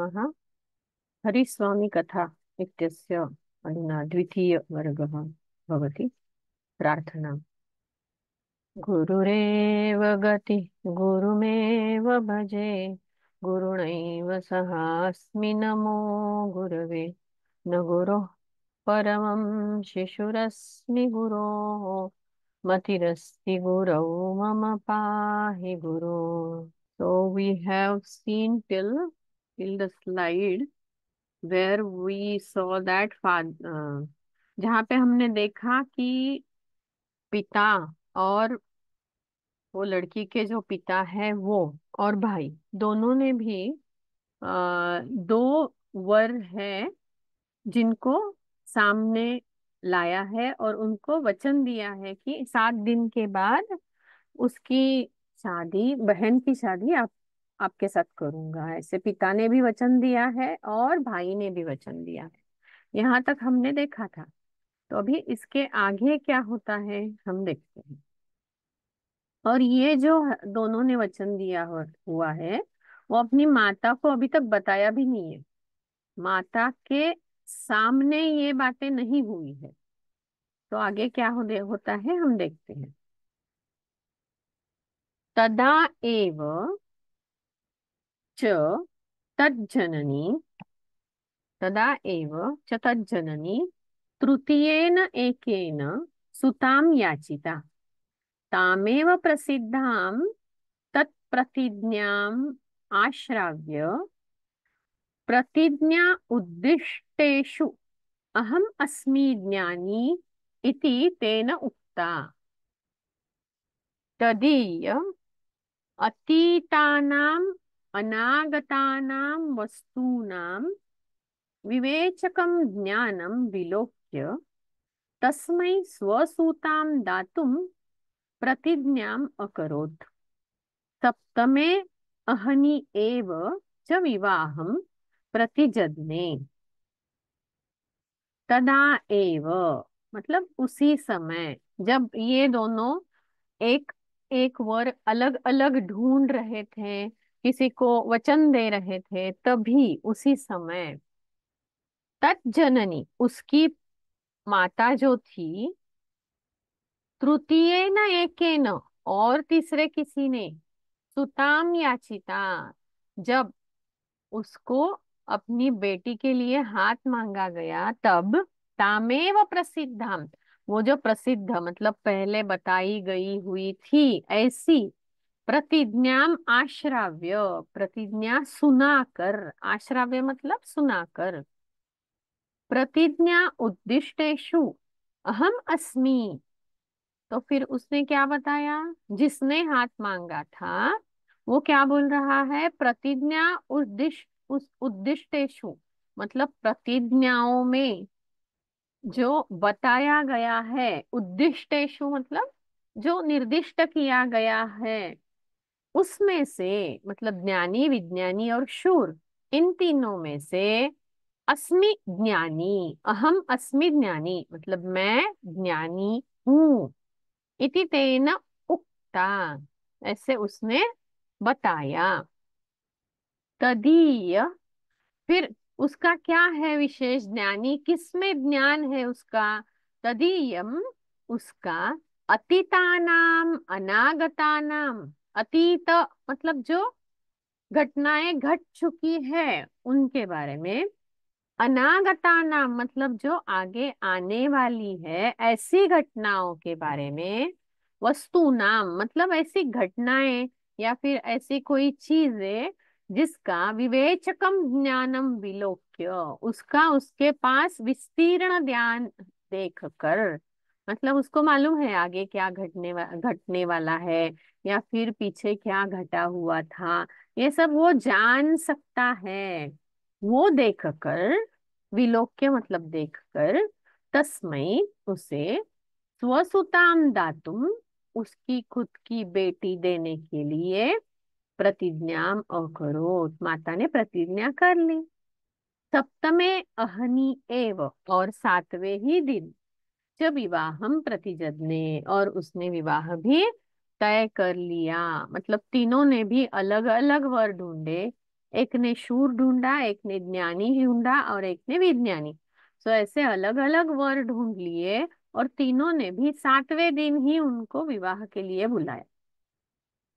नमः हरिस्वामी कथा इत्यस्य अधुना द्वितीय द्वितीयवर्गः भवति प्रार्थना गुरुरेव गति गुरुमेव भजे गुरुणैव सहास्मि नमो गुरवे न गुरोः परमं शिशुरस्मि गुरोः मतिरस्ति गुरौ मम पाहि गुरो So we have seen till in the slide where we saw that father, uh, जहाँ पे हमने देखा कि पिता और वो लड़की के जो पिता है वो और भाई दोनों ने भी आ, दो वर है जिनको सामने लाया है और उनको वचन दिया है कि सात दिन के बाद उसकी शादी बहन की शादी आप आपके साथ करूंगा ऐसे पिता ने भी वचन दिया है और भाई ने भी वचन दिया है यहाँ तक हमने देखा था तो अभी इसके आगे क्या होता है हम देखते हैं और ये जो दोनों ने वचन दिया हुआ है वो अपनी माता को अभी तक बताया भी नहीं है माता के सामने ये बातें नहीं हुई है तो आगे क्या हो होता है हम देखते हैं तदा एव च तज्जननी तदा एव च तज्जननी तृतीयेन एकेन सुतां याचिता तामेव प्रसिद्धा तत्प्रतिज्ञाम् आश्राव्य प्रतिज्ञा उद्दिष्टेषु अहम् अस्मि ज्ञानी इति तेन उक्ता तदीय अतीतानाम् अनागतानां वस्तूनां विवेचकं ज्ञानं विलोक्य तस्मै स्वसूतां दातुं प्रतिज्ञाम् अकरोत् सप्तमे अहनि एव च विवाहं प्रतिजज्ञे तदा एव मतलब उसी समय जब ये दोनों एक एक वर अलग अलग ढूंढ रहे थे किसी को वचन दे रहे थे तभी उसी समय तत्जननी उसकी माता जो थी तृतीय न एक न और तीसरे किसी ने सुताम याचिता जब उसको अपनी बेटी के लिए हाथ मांगा गया तब तामेव प्रसिद्धाम वो जो प्रसिद्ध मतलब पहले बताई गई हुई थी ऐसी प्रतिज्ञा आश्राव्य प्रतिज्ञा सुनाकर आश्राव्य मतलब सुनाकर प्रतिज्ञा उद्दिष्टेशु अहम अस्मि तो फिर उसने क्या बताया जिसने हाथ मांगा था वो क्या बोल रहा है प्रतिज्ञा उद्दिष्ट उस उद्दिष्टेशु मतलब प्रतिज्ञाओं में जो बताया गया है उद्दिष्टेशु मतलब जो निर्दिष्ट किया गया है उसमें से मतलब ज्ञानी विज्ञानी और शूर इन तीनों में से अस्मि ज्ञानी अहम अस्मि ज्ञानी मतलब मैं ज्ञानी हूं इति तेन उक्ता ऐसे उसने बताया तदीय फिर उसका क्या है विशेष ज्ञानी किसमें ज्ञान है उसका तदीयम उसका अतीता नाम अनागता नाम अतीत मतलब जो घटनाएं घट चुकी है उनके बारे में अनागताना मतलब जो आगे आने वाली है ऐसी घटनाओं के बारे में वस्तु नाम मतलब ऐसी घटनाएं या फिर ऐसी कोई है जिसका विवेचकम ज्ञानम विलोक्य उसका उसके पास विस्तीर्ण ध्यान देखकर मतलब उसको मालूम है आगे क्या घटने वा, घटने वाला है या फिर पीछे क्या घटा हुआ था ये सब वो जान सकता है वो देखकर विलोक के मतलब देखकर तस्मय उसे स्वसुताम दातुम उसकी खुद की बेटी देने के लिए प्रतिज्ञा अकरोत माता ने प्रतिज्ञा कर ली सप्तमे अहनी एव और सातवें ही दिन च विवाहम प्रतिजदने और उसने विवाह भी तय कर लिया मतलब तीनों ने भी अलग अलग वर ढूंढे एक ने शूर ढूंढा एक ने ज्ञानी ढूंढा और एक ने विज्ञानी सो तो ऐसे अलग अलग वर ढूंढ लिए और तीनों ने भी सातवें दिन ही उनको विवाह के लिए बुलाया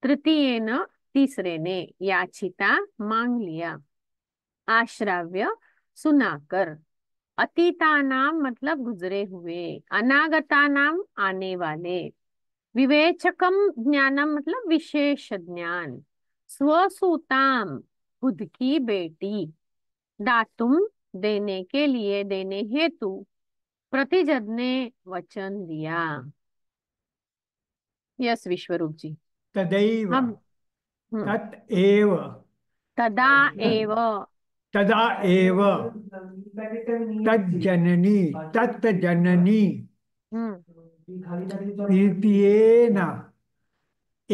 तृतीय न तीसरे ने याचिता मांग लिया आश्राव्य सुनाकर अतीता नाम मतलब गुजरे हुए अनागता नाम आने वाले विवेचकम ज्ञानम मतलब विशेष ज्ञान स्वसुताम खुद की बेटी दातुम देने के लिए देने हेतु प्रतिजद ने वचन दिया यस विश्वरूप जी तदैव हम्म। तत एव तदा हाँ। एव तदा एव तज्जननी तत्जननी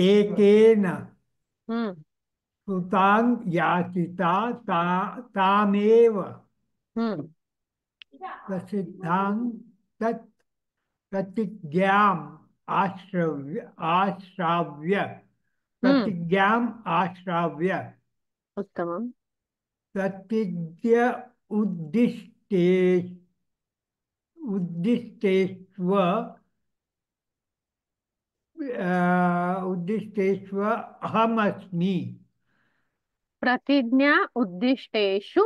एकेन सुतां याचिता ता तामेव प्रसिद्धां तत् प्रतिज्ञाम् आश्रव्य आश्राव्य प्रतिज्ञाम् आश्राव्य उत्तमम् प्रतिज्ञ उद्दिष्टे उद्दिष्टेस्व उद्दिष्टेस्व अहमस्मि प्रतिज्ञा उद्दिष्टेषु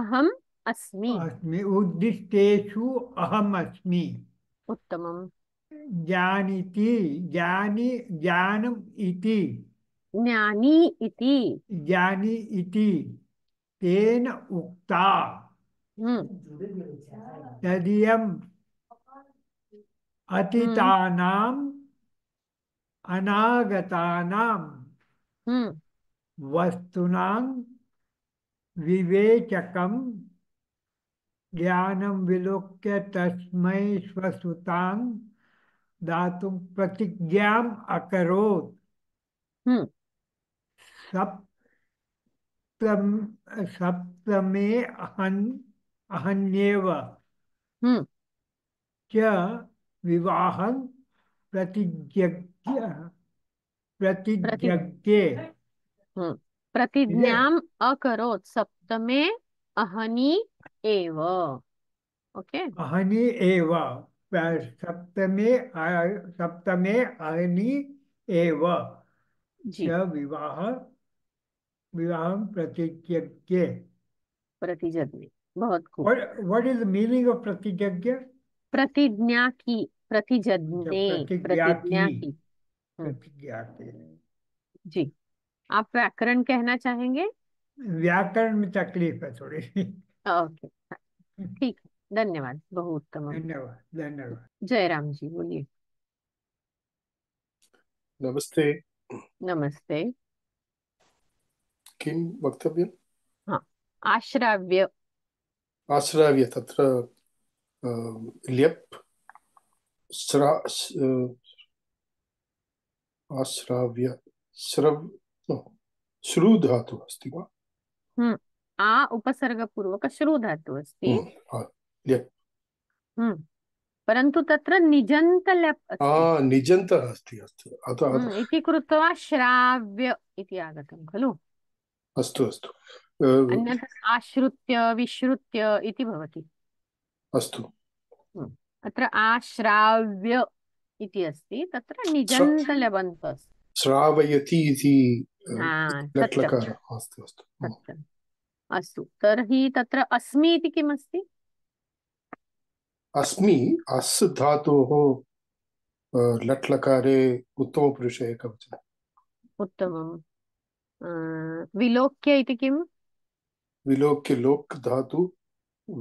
अहम् अस्मि अस्मि उद्दिष्टेषु अहमस्मि उत्तमम् जानीति ज्ञानी ज्ञानम् इति ज्ञानी इति ज्ञानी इति तेन उक्ता हम्म। तदीयम अतीतानाम अनागता हम्म। वस्तुनां विवेचक ज्ञान विलोक्य तस्म स्वसुतां दात प्रतिज्ञा अकोत् हम्म। सप्तमे अहन अहन्येव हम्म। च विवाह प्रतिज्ञ प्रतिज्ञे हम्म। प्रतिज्ञाम अकरोत् सप्तमे अहनी एव ओके अहनी एव सप्तमे सप्तमे अहनी एव विवाह प्रतिज्ञ प्रतिज्ञ बहुत what is the meaning of प्रतिज्ञ प्रतिज्ञा की प्रतिज्ञ प्रतिज्ञा की प्रतिज्ञा अच्छा, की हम्म। जी आप व्याकरण कहना चाहेंगे व्याकरण में तकलीफ है थोड़ी ओके ठीक धन्यवाद बहुत उत्तम धन्यवाद धन्यवाद जयराम जी बोलिए नमस्ते नमस्ते किं वक्तव्यम् आश्रव्य आश्राव्य तत्र ल्यप् श्रु धातु अस्ति वा हम्म, आ उपसर्गपूर्वक श्रु धातु अस्ति हम्म, हम्म, परन्तु तत्र निजन्तलप् निजन्तः अस्ति अस्तु इति कृत्वा श्राव्य इति आगतं खलु अस्तु अस्तु आश्रुत्य विश्रुत्य इति भवति अस्तु अत्र आश्राव्य इति अस्ति तत्र निजन्तलबन्त श्रावयति इति अस्तु अस्तु अस्तु तर्हि तत्र अस्मि इति किम् अस्ति अस्मि अस् धातोः लट्लकारे उत्तमपुरुषे एकवचनम् उत्तमम् विलोक्य इति किम् विलोक्य लोक् धातु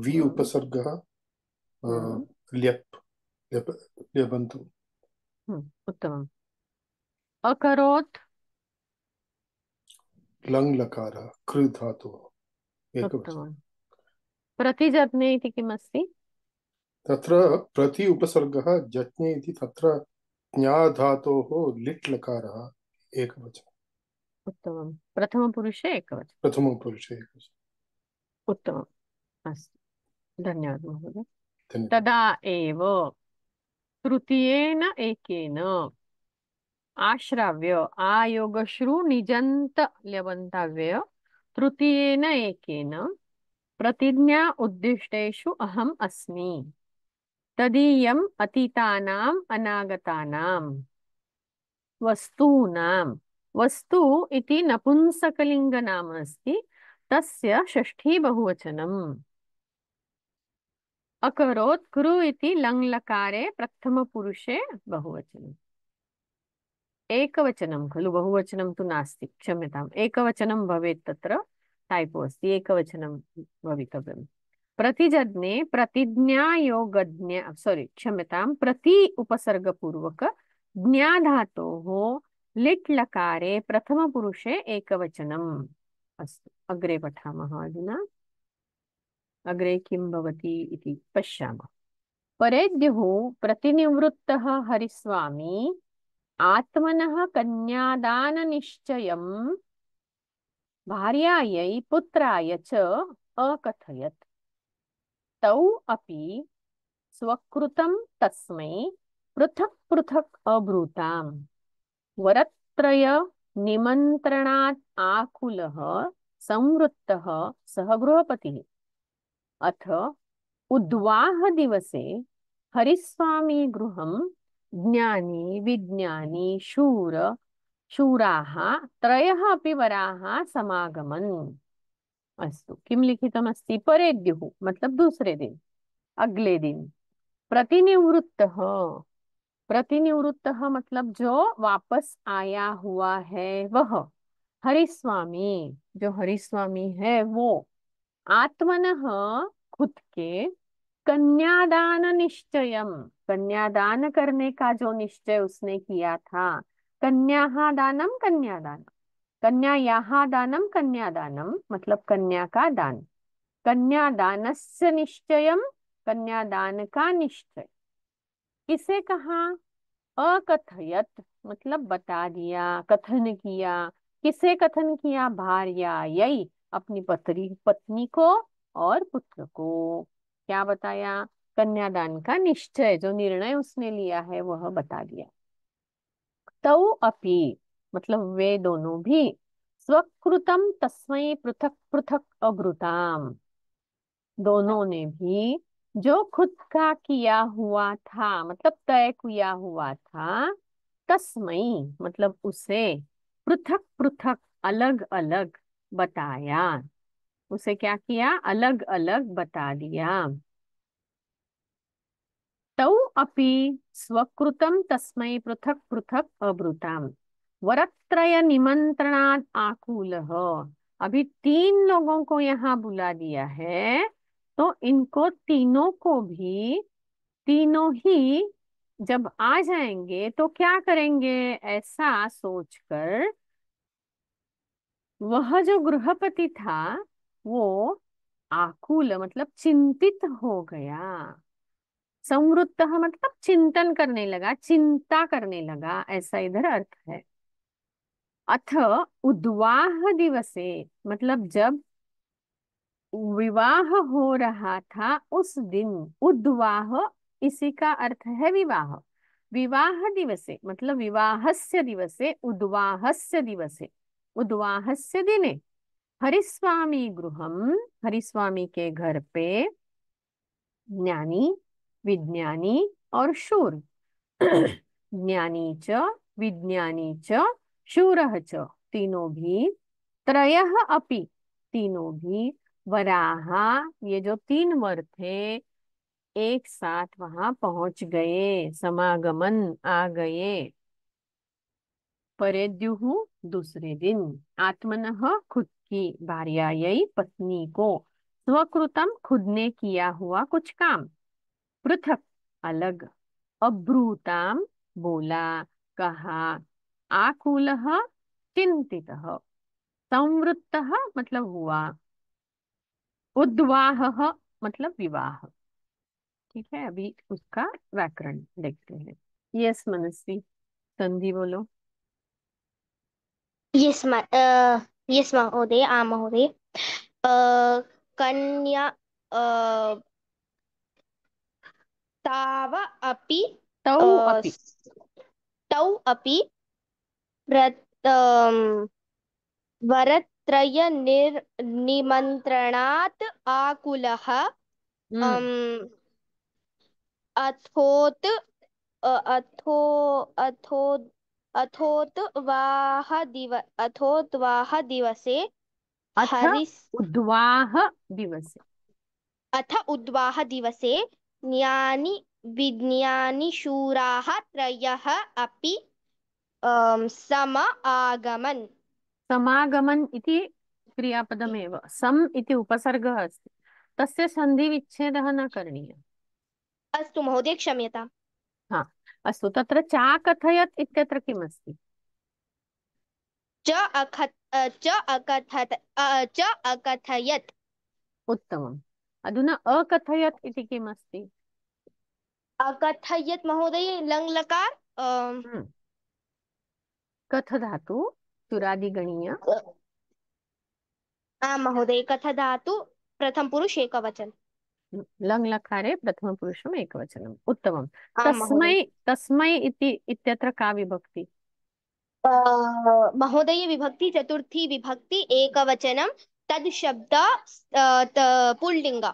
वि हाँ। उपसर्गः हाँ। ल्यप् ल्यप ल्यबन्तु हाँ, उत्तमम् अकरोत् लङ् लकारः कृ धातुः प्रतिजज्ञे इति तत्र प्रति उपसर्गः जज्ञे इति तत्र ज्ञा धातोः लिट् लकारः एकवचनम् उत्तमं प्रथमपुरुषे एकवचनं प्रथमपुरुषे एकवचनम् उत्तमम् अस्तु धन्यवादः महोदय तदा एव तृतीयेन एकेन आश्राव्य आयोगश्रु निजन्त लवन्ताव्य तृतीयेन एकेन प्रतिज्ञा उद्दिष्टेषु अहम् अस्मि तदीयम् अतीतानाम् अनागतानां वस्तूनां वस्तु इति नपुंसकलिङ्गनाम अस्ति तस्य षष्ठी बहुवचनम् अकरोत् कुरु इति लङ्लकारे प्रथमपुरुषे बहुवचनम् एकवचनं खलु बहुवचनं तु नास्ति क्षम्यताम् एकवचनं भवेत् तत्र टैपो अस्ति एकवचनं भवितव्यम् प्रतिजज्ञे प्रतिज्ञायोगज्ञ सोरि क्षम्यतां प्रति उपसर्गपूर्वक ज्ञाधातोः लिट् लकारे प्रथमपुरुषे एकवचनम् अस्तु अग्रे पठामः अधुना अग्रे किं भवति इति पश्यामः परेद्युः प्रतिनिवृत्तः हरिस्वामी आत्मनः कन्यादाननिश्चयं भार्यायै पुत्राय च अकथयत् तौ अपि स्वकृतं तस्मै पृथक् पृथक् अब्रूताम् वरत्रय निमंत्रणात आकुल संवृत्त सह अथ उद्वाह दिवसे हरिस्वामी गृहम ज्ञानी विज्ञानी शूर शूराः त्रयः अपि वराः समागमन् अस्तु किं लिखितमस्ति परेद्युः मतलब दुसरे दिन अगले दिन प्रतिनिवृत्तः प्रतिनिवृत्त मतलब जो वापस आया हुआ है वह हरिस्वामी जो हरिस्वामी है वो आत्मन खुद के कन्यादान निश्चय कन्यादान करने का जो निश्चय उसने किया था कन्या दानम कन्यादान कन्या यहाँ दानम कन्यादानम मतलब कन्या का दान कन्यादान से निश्चय कन्यादान का निश्चय किसे कहा अकथयत मतलब बता दिया कथन किया किसे कथन किया भार्या यही अपनी पत्री पत्नी को और पुत्र को क्या बताया कन्यादान का निश्चय जो निर्णय उसने लिया है वह बता दिया तौ अपि मतलब वे दोनों भी स्वकृतम तस्मय पृथक पृथक अग्रुताम दोनों ने भी जो खुद का किया हुआ था मतलब तय किया हुआ था तस्मई मतलब उसे पृथक पृथक अलग अलग बताया उसे क्या किया अलग अलग बता दिया तौ अपि स्वकृतम तस्मय पृथक पृथक अभृताम वरत्रय निमंत्रणाद आकुल अभी तीन लोगों को यहाँ बुला दिया है तो इनको तीनों को भी तीनों ही जब आ जाएंगे तो क्या करेंगे ऐसा सोचकर वह जो गृहपति था वो आकुल मतलब चिंतित हो गया संवृत्त मतलब चिंतन करने लगा चिंता करने लगा ऐसा इधर अर्थ है अथ उद्वाह दिवसे मतलब जब विवाह हो रहा था उस दिन उद्वाह इसी का अर्थ है विवाह विवाह दिवसे मतलब विवाहस्य दिवसे उद्वाहस्य दिवसे उद्वाहस्य दिने हरिस्वामी गृहम हरिस्वामी के घर पे ज्ञानी विज्ञानी और शूर ज्ञानी च विज्ञानी च शूर च तीनों भी त्रय अपि तीनों भी वराहा ये जो तीन वर थे एक साथ वहां पहुंच गए समागमन आ गए परेद्युहु दूसरे दिन आत्मन खुद की भार्यायी पत्नी को स्वकृतम खुद ने किया हुआ कुछ काम पृथक अलग अब्रूताम बोला कहा आकुल चिंतित संवृत्त मतलब हुआ उद्वाह मतलब विवाह ठीक है अभी उसका व्याकरण देखते हैं यस मनस्वी संधि बोलो यस यस महोदय आ महोदय कन्या ताव अपि तौ अपि तौ अपि व्रत त्रय निर् निमन्त्रणात् आकुलः हम्म। अथोत् अथो अथो अथोत् वाह दिव अथोत् वाह दिवसे अथ उद्वाह दिवसे अथ उद्वाह दिवसे ज्ञानि विज्ञानिशूराः त्रयः अपि सम आगमन् समागमन इति क्रियापदमेव सम् इति उपसर्गः अस्ति तस्य सन्धिविच्छेदः न करणीयः अस्तु महोदय क्षम्यताम् हा अस्तु तत्र चा कथयत् इत्यत्र किमस्ति च अकथ च अकथत च अकथयत् उत्तमम् अधुना अकथयत् इति किम् अस्ति अकथयत् महोदय लङ्लकार हम्म। कथ धातु सुरादिगणीय आम् महोदय कथ धातु प्रथमपुरुष एकवचन लङ् लकारे प्रथमपुरुषम् एकवचनम् उत्तमं तस्मै तस्मय इति इत्यत्र का विभक्ति महोदय विभक्ति चतुर्थी विभक्ति एक एकवचनं तद शब्द पुल्लिङ्ग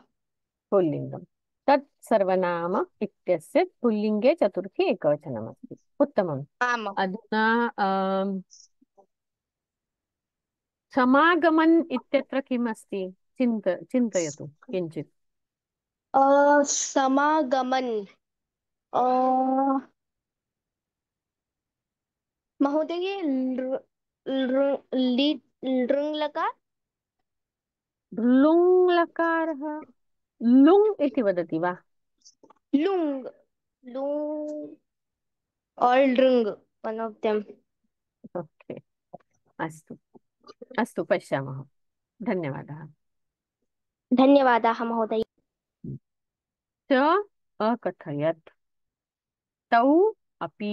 पुल्लिङ्गं तत् सर्वनाम इत्यस्य पुल्लिंगे चतुर्थी एकवचनमस्ति उत्तमम् अधुना समागमन इत्यत्र किम् अस्ति चिन्त चिन्तयतु किञ्चित् समागमन् महोदय लृङ्लकार लुङ्लकारः लुङ् इति वदति वा लुङ् लुङ् आल् अस्तु अस्तु पश्यामः धन्यवादः धन्यवादाः महोदय च अकथयत् तौ अपि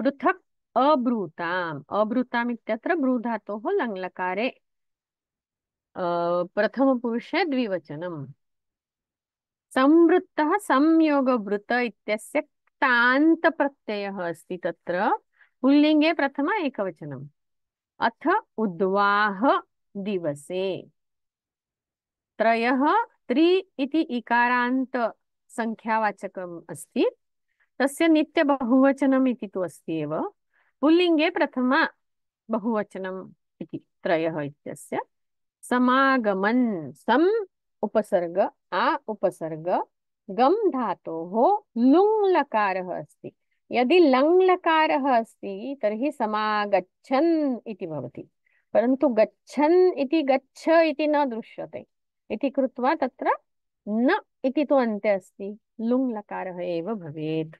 पृथक् अब्रूताम् अब्रूताम् इत्यत्र ब्रूधातोः लङ्लकारे प्रथमपुरुषे द्विवचनम् संवृत्तः संयोगवृत इत्यस्य क्तान्तप्रत्ययः अस्ति तत्र पुल्लिङ्गे प्रथम एकवचनम् अथ उद्वाह दिवसे त्रयः त्रि इति इकारान्त संख्यावाचकम् अस्ति तस्य नित्यबहुवचनम् इति तु अस्ति एव पुल्लिङ्गे प्रथमा बहुवचनम् इति त्रयः इत्यस्य समागमन् सम् उपसर्ग आ उपसर्ग गम् धातोः लुङ् लकारः अस्ति यदि लङ्लकारः अस्ति तर्हि समागच्छन् इति भवति परन्तु गच्छन् इति गच्छ इति न दृश्यते इति कृत्वा तत्र न इति तु अन्ते अस्ति लुङ्लकारः एव भवेत्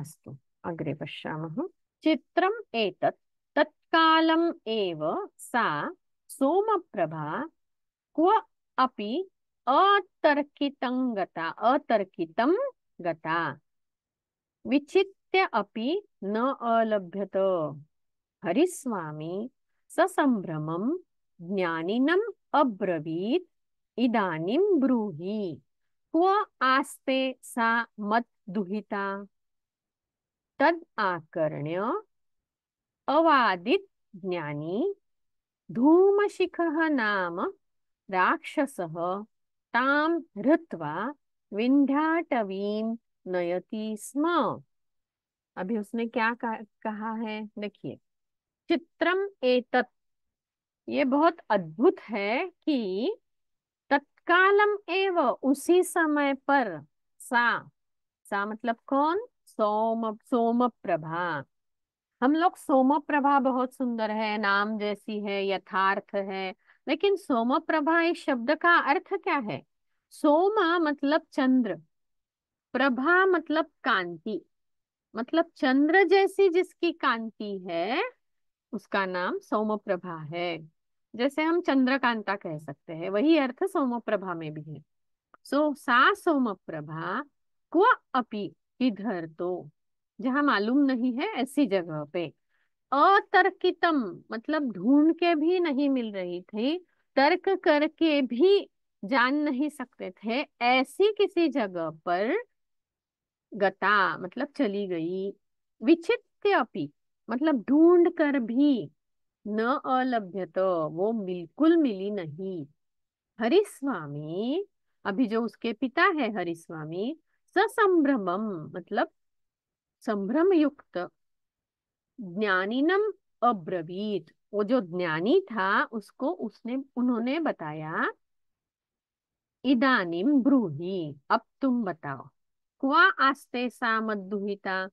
अस्तु अग्रे पश्यामः चित्रम् एतत् तत्कालम् एव सा सोमप्रभा क्व अपि अतर्कितं गता अतर्कितं गता विचित्य अपि न अलभ्यत हरिस्वामी ससंभ्रमं ज्ञानिनम् अब्रवीत इदानीं ब्रूहि क्व आस्ते सा दुहिता तद् आकर्ण्य अवादित ज्ञानी धूमशिखः नाम राक्षसः तां हृत्वा विन्ध्याटवीं नयति स्म अभी उसने क्या कहा है देखिए चित्रम एतत् ये बहुत अद्भुत है कि तत्कालम एव उसी समय पर सा सा मतलब कौन सोम सोम प्रभा हम लोग सोम प्रभा बहुत सुंदर है नाम जैसी है यथार्थ है लेकिन सोम प्रभा इस शब्द का अर्थ क्या है सोमा मतलब चंद्र प्रभा मतलब कांति मतलब चंद्र जैसी जिसकी कांति है उसका नाम सोम प्रभा है जैसे हम चंद्रकांता कह सकते हैं वही अर्थ सोम प्रभा में भी है सो सा सोम प्रभा क्व अपि किधर तो जहां मालूम नहीं है ऐसी जगह पे अतर्कितम मतलब ढूंढ के भी नहीं मिल रही थी तर्क करके भी जान नहीं सकते थे ऐसी किसी जगह पर गता मतलब चली गई विचित्य अपी मतलब ढूंढ कर भी न अलभ्यत वो बिल्कुल मिली नहीं हरिस्वामी अभी जो उसके पिता है हरिस्वामी ससंभ्रमम मतलब संभ्रम युक्त ज्ञानीनम अब्रवीत वो जो ज्ञानी था उसको उसने उन्होंने बताया इदानिम ब्रूही अब तुम बताओ क्वा आस्ते सा मद्दुहिता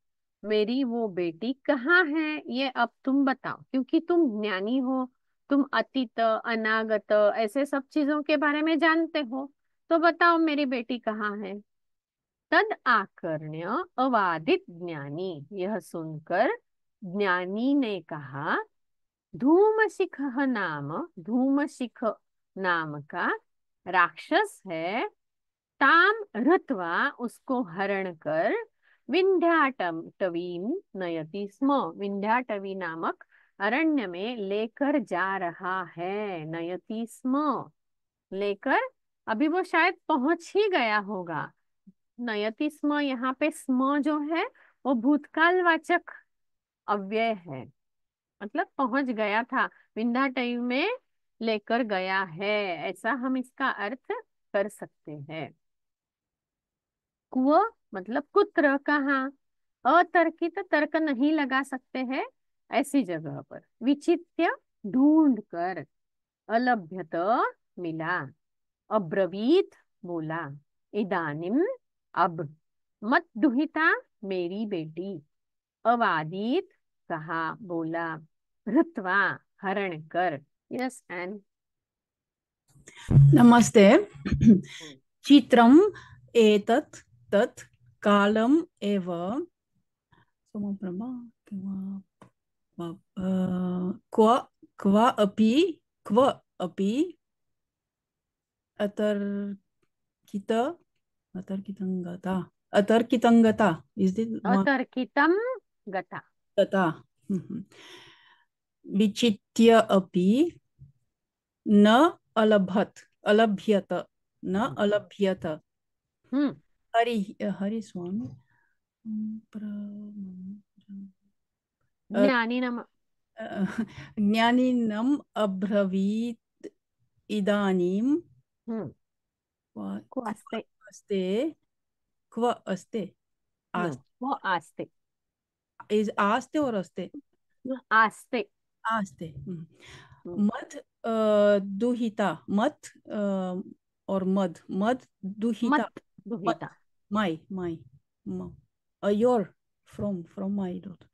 मेरी वो बेटी कहाँ है ये अब तुम बताओ क्योंकि तुम ज्ञानी हो तुम अतीत अनागत ऐसे सब चीजों के बारे में जानते हो तो बताओ मेरी बेटी कहाँ है तद आकर्ण्य अवादित ज्ञानी यह सुनकर ज्ञानी ने कहा धूम शिख नाम धूम शिख नाम का राक्षस है ताम रत्वा उसको हरण कर विंध्याटवीम नयति स्म विंध्याटवी नामक अरण्य में लेकर जा रहा है नयति स्म लेकर अभी वो शायद पहुंच ही गया होगा नयति स्म यहाँ पे स्म जो है वो भूतकाल वाचक अव्यय है मतलब पहुंच गया था विंध्याटवी में लेकर गया है ऐसा हम इसका अर्थ कर सकते हैं कुआ मतलब कुत्र कहा अतर्कित तर्क नहीं लगा सकते हैं ऐसी जगह पर विचित्र ढूंढ कर अलभ्यत मिला अब्रवीत बोला इदानिम अब मत दुहिता मेरी बेटी अवादित कहा बोला ऋतवा हरण कर यस एंड नमस्ते हम्म। चित्रम एतत तत् कालम एव क्व क्व अपि क्व अपि अतर्कित अतर्कितं गता अतर्कितं गता अतर्कितं हम्म। गता विचित्य अपि न अलभत अलभ्यत न हम्म। अलभ्यत हम्म। Hari Hari Hari Swami. ज्ञानिनम् ज्ञानिनम् अब्रवीत् इदानीं हम्म। अस्ते क्व अस्ते हम्म, आस्ते इज आस्ते और अस्ते आस्ते आस्ते मत हम्म। दुहिता मत और मद मद दुहिता मत दुहिता my my a uh, your from from my daughter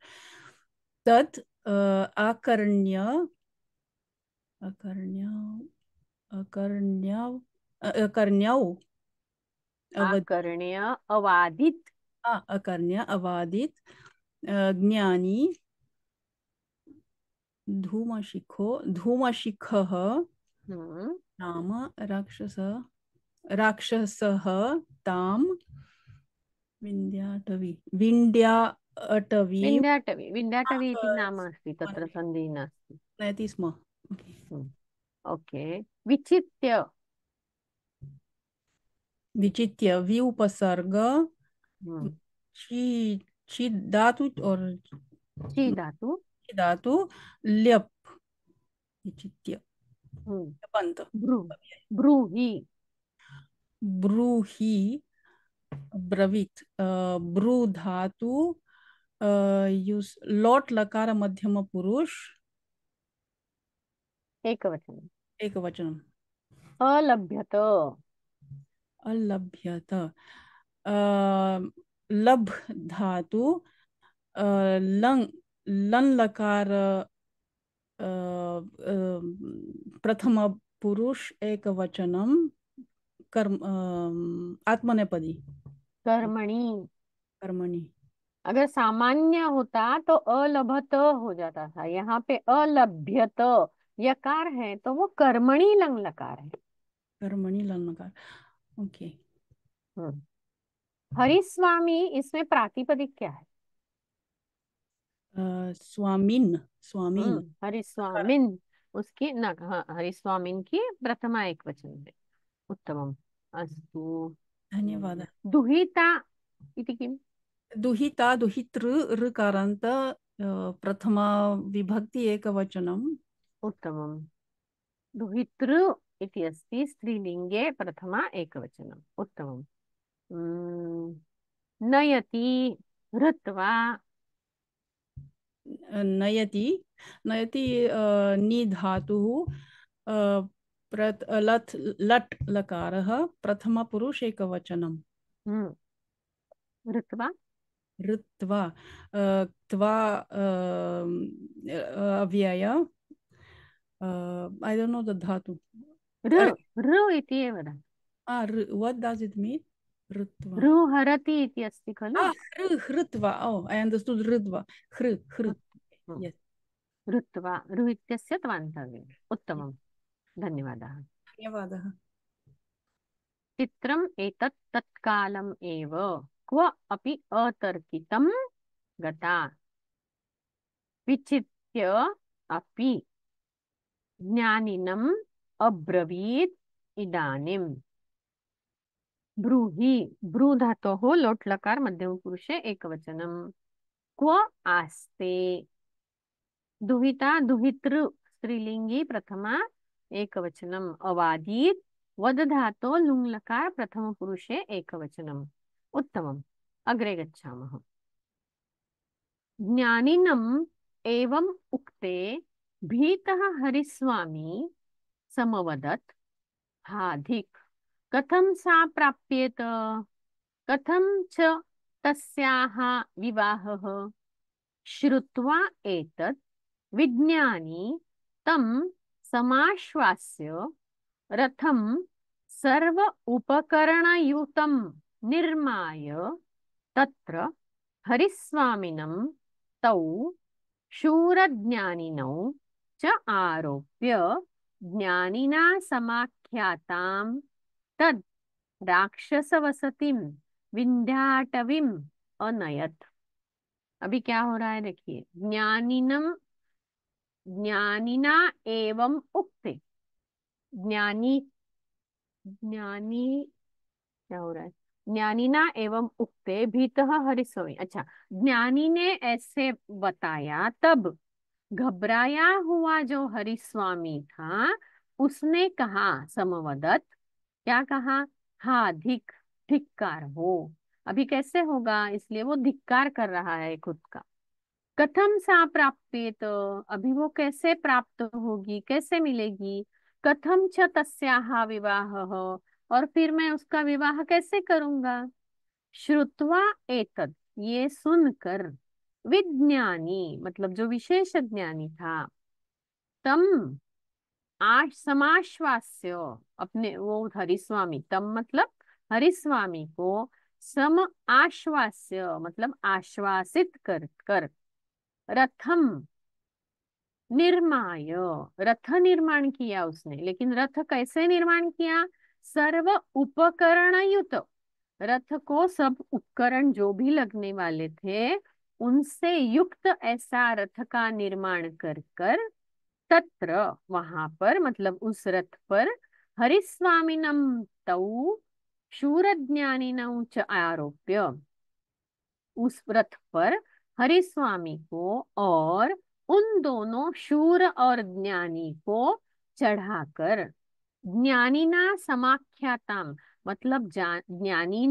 that uh, akarnya akarnya akarnya akarnyau अकर्ण्य अवादित अकर्ण्य अवादित ज्ञानी धूमशिखो धूमशिखः नाम राक्षस राक्षसः ताम विन्ध्याटवी विन्ध्याटवी इति नाम अस्ति तत्र सन्धिः नास्ति नयति स्म ओके हम्म, विचित्य विचित्य वि उपसर्ग हम्म। और ल्यप विचित्य हम्म। ब्रूहि ब्रूहि ब्रवीत ब्रू धातु यूज लोट लकार मध्यम पुरुष एक वचन एक वचन अलभ्यत अलभ्यत लभ धातु लंग लन लकार प्रथम पुरुष एक वचनम कर्म आत्मनेपदी कर्मणी कर्मणि अगर सामान्य होता तो अलभत हो जाता था यहाँ पे अलभ्यत यकार है तो वो कर्मणी लंग लकार है कर्मणि लंग लकार ओके हम्म। हरिस्वामी इसमें प्रातिपदिक क्या है स्वामीन स्वामीन हम्म, हरिस्वामिन उसकी न हाँ की प्रथमा एक वचन है उत्तमम् अस्तु धन्यवादः दुहिता इति किम् दुहिता दुहितृ ऋकारान्त प्रथमा विभक्ति एकवचनम् उत्तमं दुहितृ इति अस्ति स्त्रीलिङ्गे प्रथमा एकवचनम् उत्तमं नयति हृत्वा नयति नयति निधातुः लट लत् लट् लकारः प्रथमपुरुष एकवचनम् हम्म। ऋत्वा ऋत्वा त्वा अव्यय आई डोंट नो द धातु इति एव वट् डस् हरति इति अस्ति खलु हृत्वा ओ ऐ हृ हृ ऋत्वा इत्यस्य त्वान्तव्यम् उत्तमम् धन्यवाद धन्यवाद चित्रम् एतत् तत्कालम् एव क्व अपि अतर्कितं गता विचित्य अपि ज्ञानिनम् अब्रवीत् इदानीं ब्रूहि ब्रू धातोः लोट् लकार मध्यमपुरुषे एकवचनं क्व आस्ते दुहिता दुहितृ स्त्रीलिङ्गी प्रथमा एकवचनम् अवादीत् वदधातो लुङ्लकार प्रथमपुरुषे एकवचनम् उत्तमम् अग्रे गच्छामः ज्ञानिनम् एवम् उक्ते भीतः हरिस्वामी समवदत् हाधिक् कथं सा प्राप्येत कथं च तस्याः विवाहः श्रुत्वा विज्ञानी तम समाश्वास्य रथं सर्व उपकरणयुतं निर्माय तत्र हरिस्वामिनं तौ शूरज्ञानिनौ च आरोप्य ज्ञानिना समाख्यातां तद् राक्षसवसतिं विन्ध्याटवीम् अनयत अभी क्या हो रहा है देखिए ज्ञानिनम ज्ञानिना एवं उक्ते ज्ञानी ज्ञानी क्या हो रहा है ज्ञानिना एवं उक्ते भीत हरिस्वी अच्छा ज्ञानी ने ऐसे बताया तब घबराया हुआ जो हरिस्वामी था उसने कहा समवदत क्या कहा हा धिक धिक्कार हो अभी कैसे होगा इसलिए वो धिक्कार कर रहा है खुद का कथम सा प्राप्त अभी वो कैसे प्राप्त होगी कैसे मिलेगी कथम छ विवाह और फिर मैं उसका विवाह कैसे करूंगा श्रुतवा एतद ये सुनकर विज्ञानी मतलब जो विशेष ज्ञानी था तम आश समाश्वास्य अपने वो हरिस्वामी तम मतलब हरिस्वामी को सम आश्वास्य मतलब आश्वासित कर कर रथम निर्माय रथ निर्माण किया उसने लेकिन रथ कैसे निर्माण किया सर्व उपकरण युत रथ को सब उपकरण जो भी लगने वाले थे उनसे युक्त ऐसा रथ का निर्माण कर कर तत्र वहां पर मतलब उस रथ पर हरिस्वामिनम तऊ शूर ज्ञानी च आरोप्य उस रथ पर हरिस्वामी को और उन दोनों शूर और ज्ञानी को चढ़ाकर ज्ञानी ना समाख्यातम मतलब ज्ञानी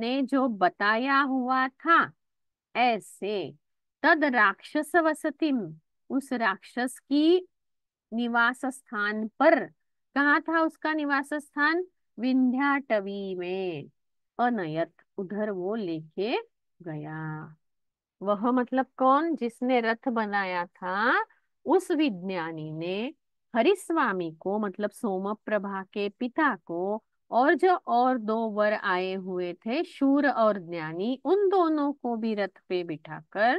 ने जो बताया हुआ था ऐसे तद राक्षस वसतिम उस राक्षस की निवास स्थान पर कहा था उसका निवास स्थान विंध्याटवी में अनयत उधर वो लेके गया वह मतलब कौन जिसने रथ बनाया था उस विज्ञानी ने हरिस्वामी को मतलब सोम प्रभा के पिता को और जो और दो वर आए हुए थे शूर और ज्ञानी उन दोनों को भी रथ पे बिठाकर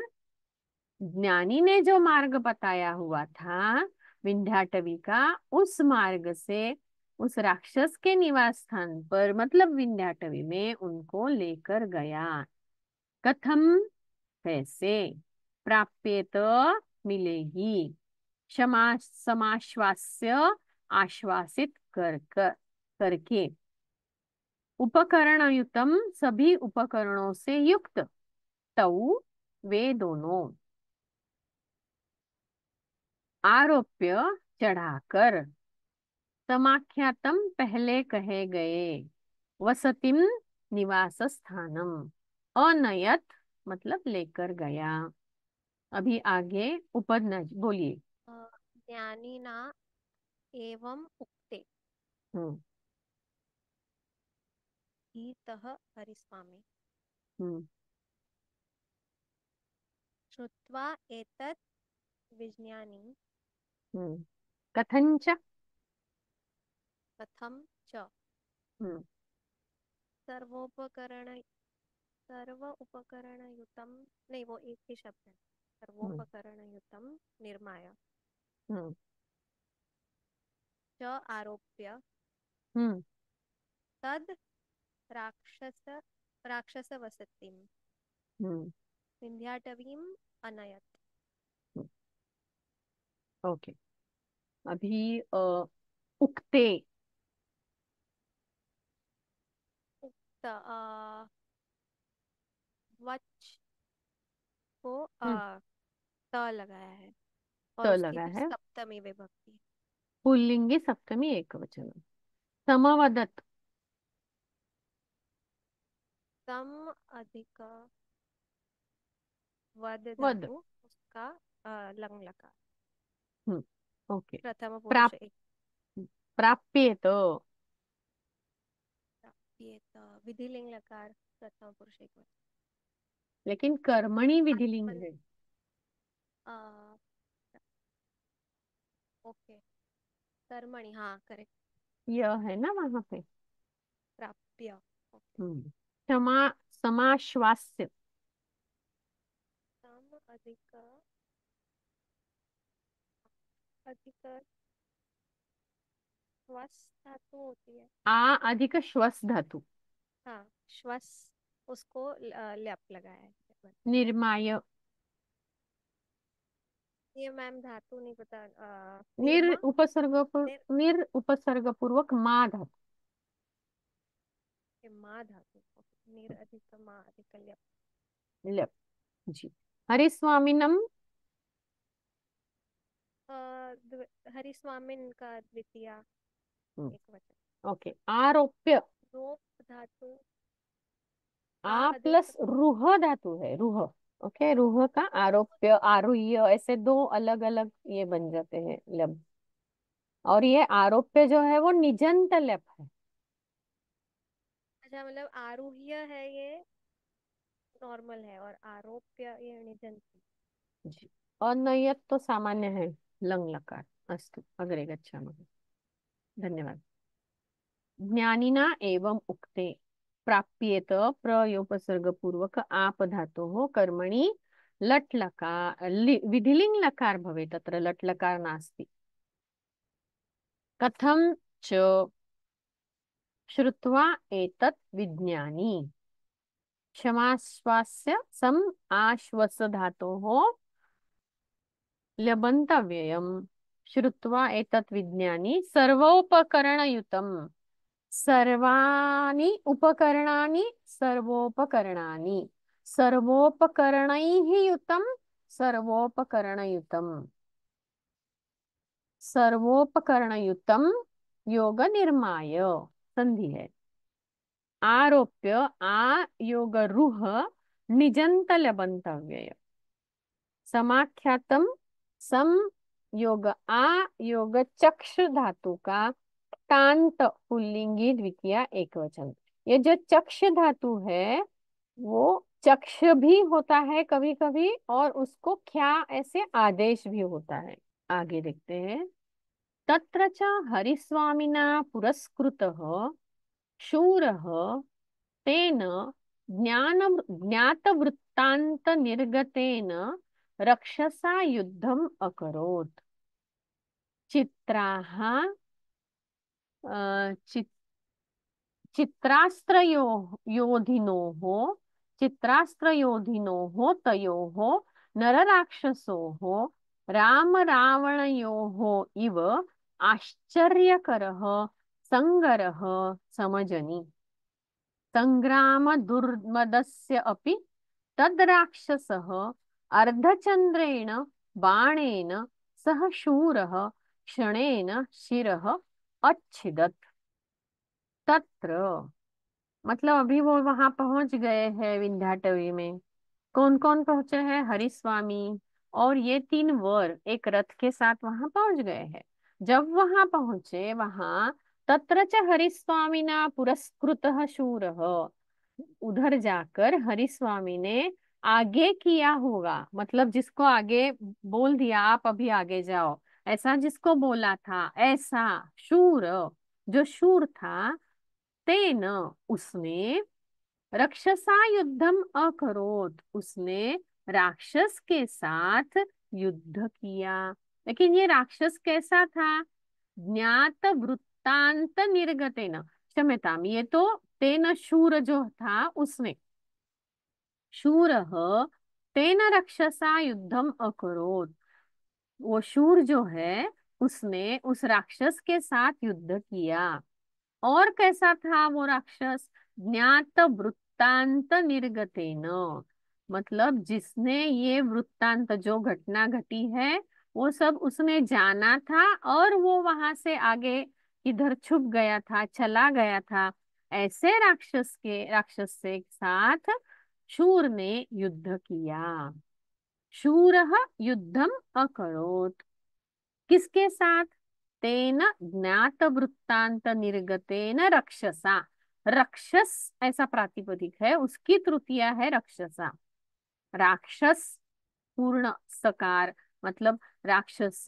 ज्ञानी ने जो मार्ग बताया हुआ था विंध्याटवी का उस मार्ग से उस राक्षस के निवास स्थान पर मतलब विंध्याटवी में उनको लेकर गया कथम पैसे प्राप्येत मिलेगी क्षमा समाश्वास्य आश्वासित कर, कर करके उपकरण युतम सभी उपकरणों से युक्त तऊ वे दोनों आरोप्य चढ़ाकर समाख्यातम पहले कहे गए वसतिम निवास स्थानम अनयत मतलब लेकर गया अभी आगे उपद बोलिए ज्ञानी ना एवं उक्ते हम्म। हरिस्वामी हम्म। एतत् विज्ञानी हम्म। च सर्वोपकरण सर्व उपकरणयुतम नहीं वो एक ही शब्द है सर्वोपकरणयुतम निर्माय हम्म। च आरोप्य हम्म। तद राक्षस राक्षसवसतिं हम्म। विन्ध्याटवीम् अनयत ओके अभी उक्ते उक्त वच को त लगाया है और तो उसकी लगा है सप्तमी विभक्ति पुल्लिंगी सप्तमी एक वचन समवदत सम अधिक वद वद उसका लंग लगा ओके प्रथम पुरुष प्राप्य तो प्राप्य तो विधि लिंग लकार प्रथम पुरुष एक वचन लेकिन कर्मणी हाँ, लिंग है ओके कर्मणी हाँ करेक्ट यह है ना वहां पे प्राप्य हम्म, क्षमा समाश्वास्य अधिक अधिक श्वस धातु होती है आ अधिक श्वस धातु हाँ श्वस उसको लेप लगाया है निर्माय ये मैम धातु नहीं पता निर उपसर्ग निर उपसर्ग पूर्वक मा धातु मा धातु निर अधिक मा अधिक लेप लेप जी हरिस्वामिनम हरिस्वामिन का द्वितीय हम्म, एक वचन ओके आरोप्य रोप धातु आ हाँ, प्लस रूह धातु है रूह ओके रूह का आरोप्य आरुह्य ऐसे दो अलग अलग ये बन जाते हैं लब और ये आरोप्य जो है वो निजंत लप है अच्छा मतलब आरुह्य है ये नॉर्मल है और आरोप्य ये निजंत जी और नयत तो सामान्य है लंग लकार अस्तु अग्रे गच्छामः धन्यवाद ज्ञानिना एवं उक्ते प्राप्येत प्रयोपसर्गपूर्वक आप धातोः कर्मणि लट् लकार विधिलिङ्ग् लकार भवेत् तत्र लट् लकार नास्ति कथं च श्रुत्वा एतत् विज्ञानी क्षमाश्वास्य सम् आश्वस धातोः लबन्तव्ययम् श्रुत्वा एतत् विज्ञानी सर्वोपकरणयुतम् सर्वाणि उपकरणानि सर्वोपकरणानि सर्वोपकरणैः युतं सर्वोपकरणयुतं सर्वोपकरणयुतं योगनिर्माय संधि है आरोप्य आ योग रुह निजंत लबंतव्यय समाख्यातम सम योग आ योग चक्ष धातु का कांत पुल्लिंगी द्वितीय वचन ये जो चक्ष धातु है वो चक्ष भी होता है कभी कभी और उसको क्या ऐसे आदेश भी होता है आगे देखते हैं तत्र च हरिस्वामिना पुरस्कृत शूर तेन ज्ञान वृत्तांत निर्गतेन रक्षसा युद्धम अकरोत् चित्राहा चित, चित्रास्त्र यो योधिनो हो चित्रास्त्र योधिनो हो हो राम हो इव आश्चर्यकरः सङ्गरः समजनी संग्राम दुर्मदस्य अपि तद्राक्षसः अर्धचन्द्रेण बाणेन सह शूरः क्षणेन शिरः अच्छिदत तत्र मतलब अभी वो वहां पहुंच गए हैं विंध्याटवी में कौन कौन पहुंचे हैं हरिस्वामी और ये तीन वर एक रथ के साथ वहां पहुंच गए हैं जब वहां पहुंचे वहां तत्र च ना पुरस्कृत शूर उधर जाकर हरिस्वामी ने आगे किया होगा मतलब जिसको आगे बोल दिया आप अभी आगे जाओ ऐसा जिसको बोला था ऐसा शूर जो शूर था तेन उसने रक्षसा युद्धम अकरोत उसने राक्षस के साथ युद्ध किया लेकिन ये राक्षस कैसा था ज्ञात वृत्तांत न क्षमता अच्छा, ये तो तेन शूर जो था उसने शूर तेन रक्षसा युद्धम अकरोत वो शूर जो है उसने उस राक्षस के साथ युद्ध किया और कैसा था वो राक्षस ज्ञात वृत्तांत निर्गतेन मतलब जिसने ये वृत्तांत जो घटना घटी है वो सब उसने जाना था और वो वहां से आगे इधर छुप गया था चला गया था ऐसे राक्षस के राक्षस के साथ शूर ने युद्ध किया शूर युद्धम अकोत् किसके साथ तेन ज्ञात वृत्तांत निर्गतेन रक्षसा रक्षस ऐसा प्रातिपदिक है उसकी तृतीया है रक्षसा राक्षस पूर्ण सकार मतलब राक्षस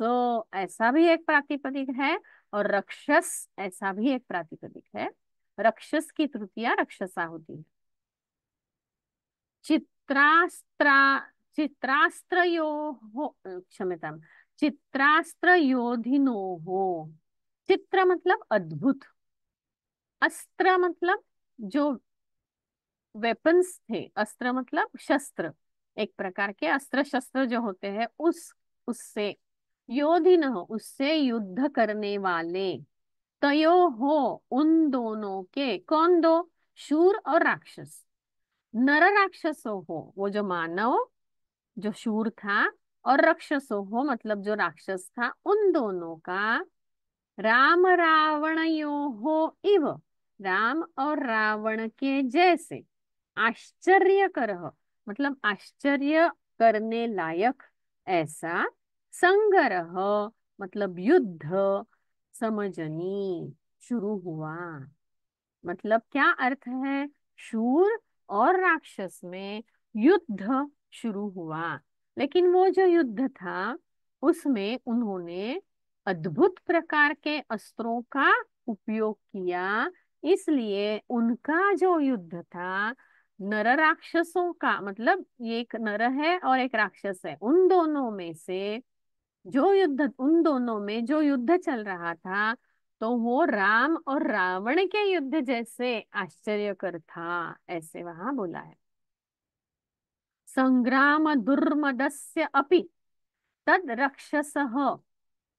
ऐसा भी एक प्रातिपदिक है और रक्षस ऐसा भी एक प्रातिपदिक है रक्षस की तृतीया रक्षसा होती है चित्रास्त्रा चित्रास्त्रयोः क्षमता चित्रास्त्र हो चित्र मतलब अद्भुत अस्त्र मतलब जो वेपन्स थे अस्त्र मतलब शस्त्र एक प्रकार के अस्त्र शस्त्र जो होते हैं उस उससे योधि न हो उससे युद्ध करने वाले तयो हो उन दोनों के कौन दो शूर और राक्षस नर राक्षसो हो वो जो मानव जो शूर था और रक्षसो हो मतलब जो राक्षस था उन दोनों का राम रावण यो हो इव राम और रावण के जैसे आश्चर्य कर मतलब आश्चर्य करने लायक ऐसा संग्रह मतलब युद्ध समझनी शुरू हुआ मतलब क्या अर्थ है शूर और राक्षस में युद्ध शुरू हुआ लेकिन वो जो युद्ध था उसमें उन्होंने अद्भुत प्रकार के अस्त्रों का उपयोग किया इसलिए उनका जो युद्ध था नर राक्षसों का मतलब एक नर है और एक राक्षस है उन दोनों में से जो युद्ध उन दोनों में जो युद्ध चल रहा था तो वो राम और रावण के युद्ध जैसे आश्चर्यकर था ऐसे वहां बोला है संग्राम दुर्मदस्य अपि तद राक्षस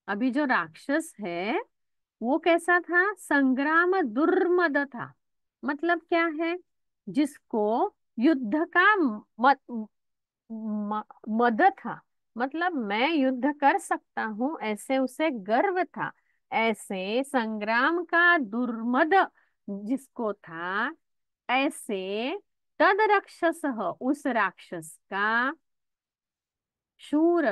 अभी जो राक्षस है वो कैसा था संग्राम दुर्मद था मतलब क्या है जिसको युद्ध का मद, मद था मतलब मैं युद्ध कर सकता हूँ ऐसे उसे गर्व था ऐसे संग्राम का दुर्मद जिसको था ऐसे तद राक्षस उस राक्षस का शूर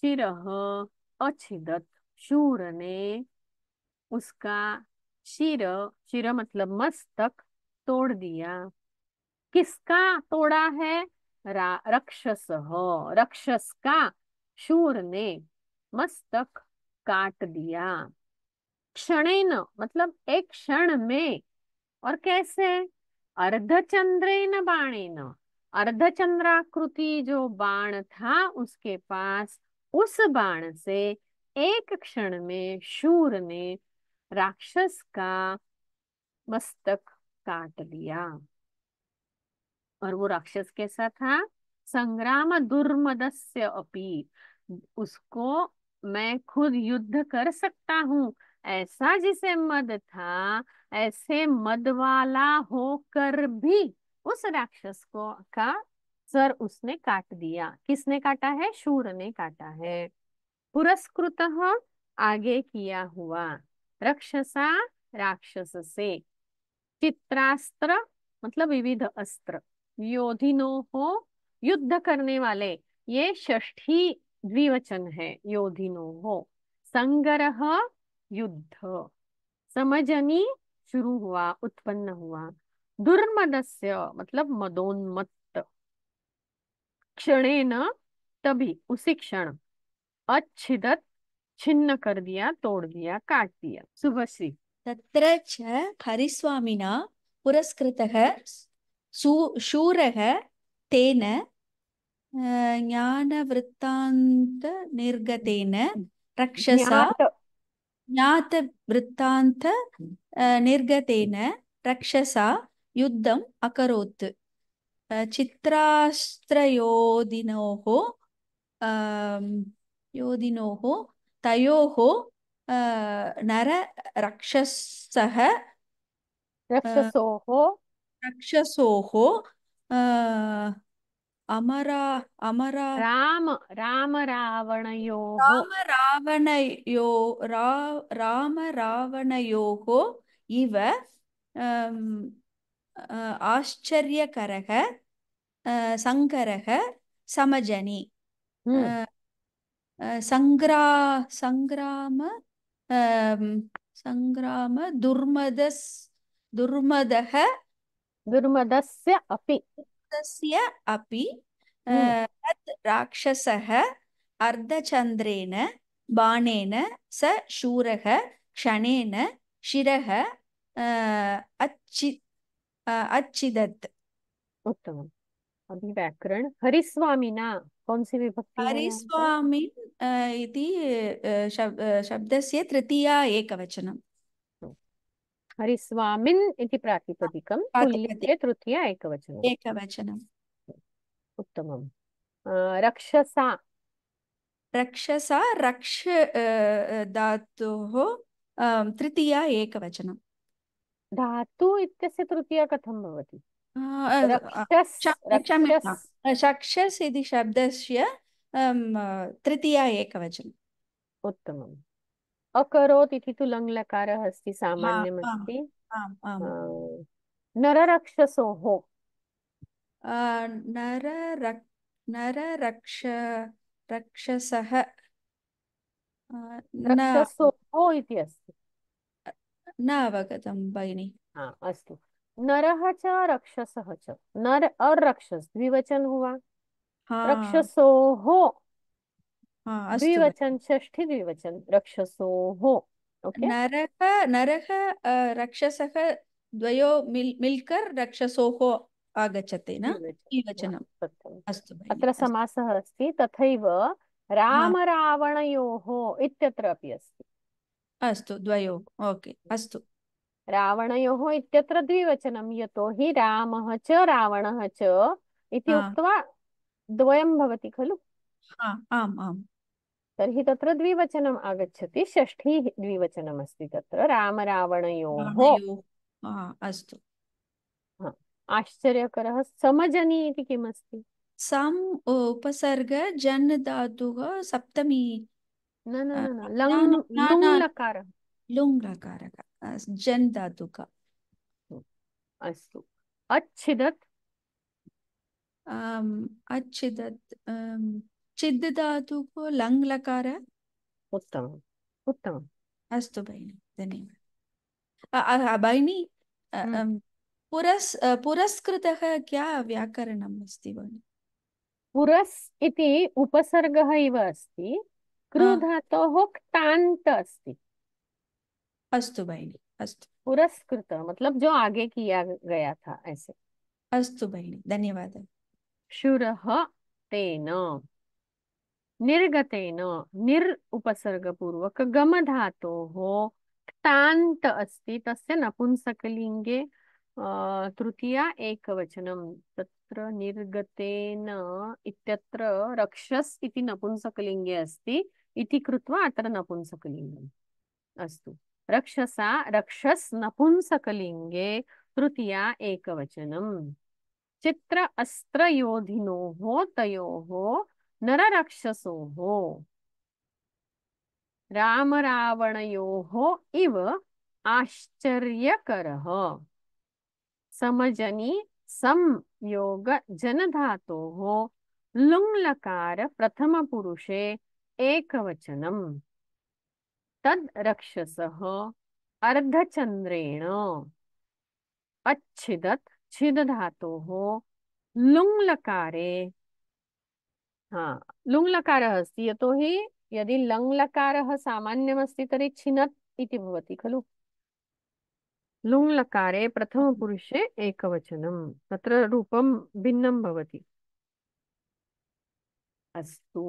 शिर अछिदत शूर ने उसका शिर शिर मतलब मस्तक तोड़ दिया किसका तोड़ा है राक्षस राक्षस का शूर ने मस्तक काट दिया क्षण मतलब एक क्षण में और कैसे अर्धचंद्रेन बाणेन अर्धचंद्राकृति जो बाण था उसके पास उस बाण से एक क्षण में शूर ने राक्षस का मस्तक काट लिया और वो राक्षस कैसा था संग्राम दुर्मदस्य अपी उसको मैं खुद युद्ध कर सकता हूँ ऐसा जिसे मद था ऐसे मद वाला होकर भी उस राक्षस को का सर उसने काट दिया किसने काटा है शूर ने काटा है पुरस्कृत आगे किया हुआ रक्षसा राक्षस से चित्रास्त्र मतलब विविध अस्त्र योधिनो हो युद्ध करने वाले ये ष्ठी द्विवचन है योधिनो हो संग्रह युद्ध समझनी शुरू हुआ उत्पन्न हुआ दुर्मदस्य मतलब मदोन्मत क्षण न तभी उसी क्षण अच्छिदत छिन्न कर दिया तोड़ दिया काट दिया सुबह श्री तत्र च हरिस्वामिना पुरस्कृतः शूरः तेन ज्ञान वृत्तांत निर्गतेन रक्षसा ಜ್ಞಾತ ವೃತ್ತಾಂತ ನಿರ್ಗತೇನ ರಕ್ಷಸ ಯುದ್ಧಂ ಅಕರೋತ್ ಚಿತ್ರಾಸ್ತ್ರಯೋದಿನೋಃ ಯೋದಿನೋಃ ತಯೋಃ ನರ ರಕ್ಷಸಃ ರಕ್ಷಸೋಃ ರಕ್ಷಸೋಃ अमरा अमरा राम राम रावणयोः राम रावणयो रा राम रावणयोः इव आश्चर्यकरः सङ्करः समजनि சங்கிரா சங்கிராம சங்கிராம துர்மதஸ் துர்மதக துர்மதஸ்ய அப்பி तस्य अपि तत् राक्षसः अर्धचन्द्रेण बाणेन स शूरः क्षणेन शिरः अच्छि अच्छिदत् उत्तमम् अभी व्याकरण हरिस्वामिना कौन सी विभक्ति हरिस्वामिन् इति शब्दस्य तृतीया एकवचनम् हरिस्वामिन् इति प्रातिपदिकं तुल्यते तृतीय एकवचनम् एकवचनम् उत्तमं रक्षसा रक्षसा रक्ष धातोः तृतीय एकवचनं धातु इत्यस्य तृतीया कथं भवति रक्षस् इति शब्दस्य तृतीया एकवचनम् उत्तमम् अकरोत इति तु लङ्लकारः अस्ति सामान्यमस्ति नररक्षसोः नररक् नररक्ष रक्षसः रक्षसोः इति अस्ति न अवगतं भगिनि अस्तु नरः च रक्षसः च नर और रक्षस द्विवचन हुआ रक्षसोः हा अस्तु द्विवचन षष्ठी द्विवचन रक्षसो हो ओके नरः नरः रक्षसः द्वयो मिल मिलकर रक्षसोः आगच्छति न द्विवचनं अस्तु अत्र समासः अस्ति तथैव रामरावणयोः इत्यत्र अपि अस्ति अस्तु द्वयोः ओके अस्तु रावणयोः इत्यत्र द्विवचनं यतोहि रामः च रावणः च इति उक्त्वा द्वयं भवति खलु आम् आम् तरी तत्र द्विवचनम आगच्छति षष्ठी द्विवचनम अस्ति तत्र राम रामरावणयोः अस्तु आश्चर्यकरः समजनी इति अस्ति सम उपसर्ग जन धातुः सप्तमी न न न लङ् लकार लुङ् लकार जन धातुः अस्तु अच्छिदत् अच्छिदत् चिद् धातु को लंग लकार उत्तमम् उत्तम अस्तु भगिनि धन्यवादः भगिनि पुरस् पुरस्कृतः क्या व्याकरण अस्ति भगिनि पुरस् इति उपसर्गः इव अस्ति कृधातोः क्तान्त अस्ति अस्तु भगिनि अस्तु पुरस्कृत मतलब जो आगे किया गया था ऐसे अस्तु भगिनि धन्यवाद शुरह तेन निर्गतेन निर् उपसर्गपूर्वक गमधातोः क्तान्त अस्ति तस्य नपुंसकलिङ्गे तृतीया एकवचनं तत्र निर्गतेन इत्यत्र रक्षस् इति नपुंसकलिङ्गे अस्ति इति कृत्वा अत्र नपुंसकलिङ्गम् अस्तु रक्षसा रक्षस नपुंसकलिङ्गे तृतीया एकवचनम् चित्र अस्त्रयोधिनोः तयोः नर राक्षसो हो राम रावणयो इव आश्चर्यकर समजनी संयोग जनधातो हो लुंलकार प्रथम पुरुषे एकवचनम तद रक्षसः अर्धचंद्रेण अच्छिदत छिद धातो हो लुंग लकारे हाँ लुङ् लकारः अस्ति यतोहि यदि लङ् लकारः सामान्यमस्ति तर्हि छिनत् इति भवति खलु लुङ् लकारे प्रथमपुरुषे एकवचनं तत्र रूपं भिन्नं भवति अस्तु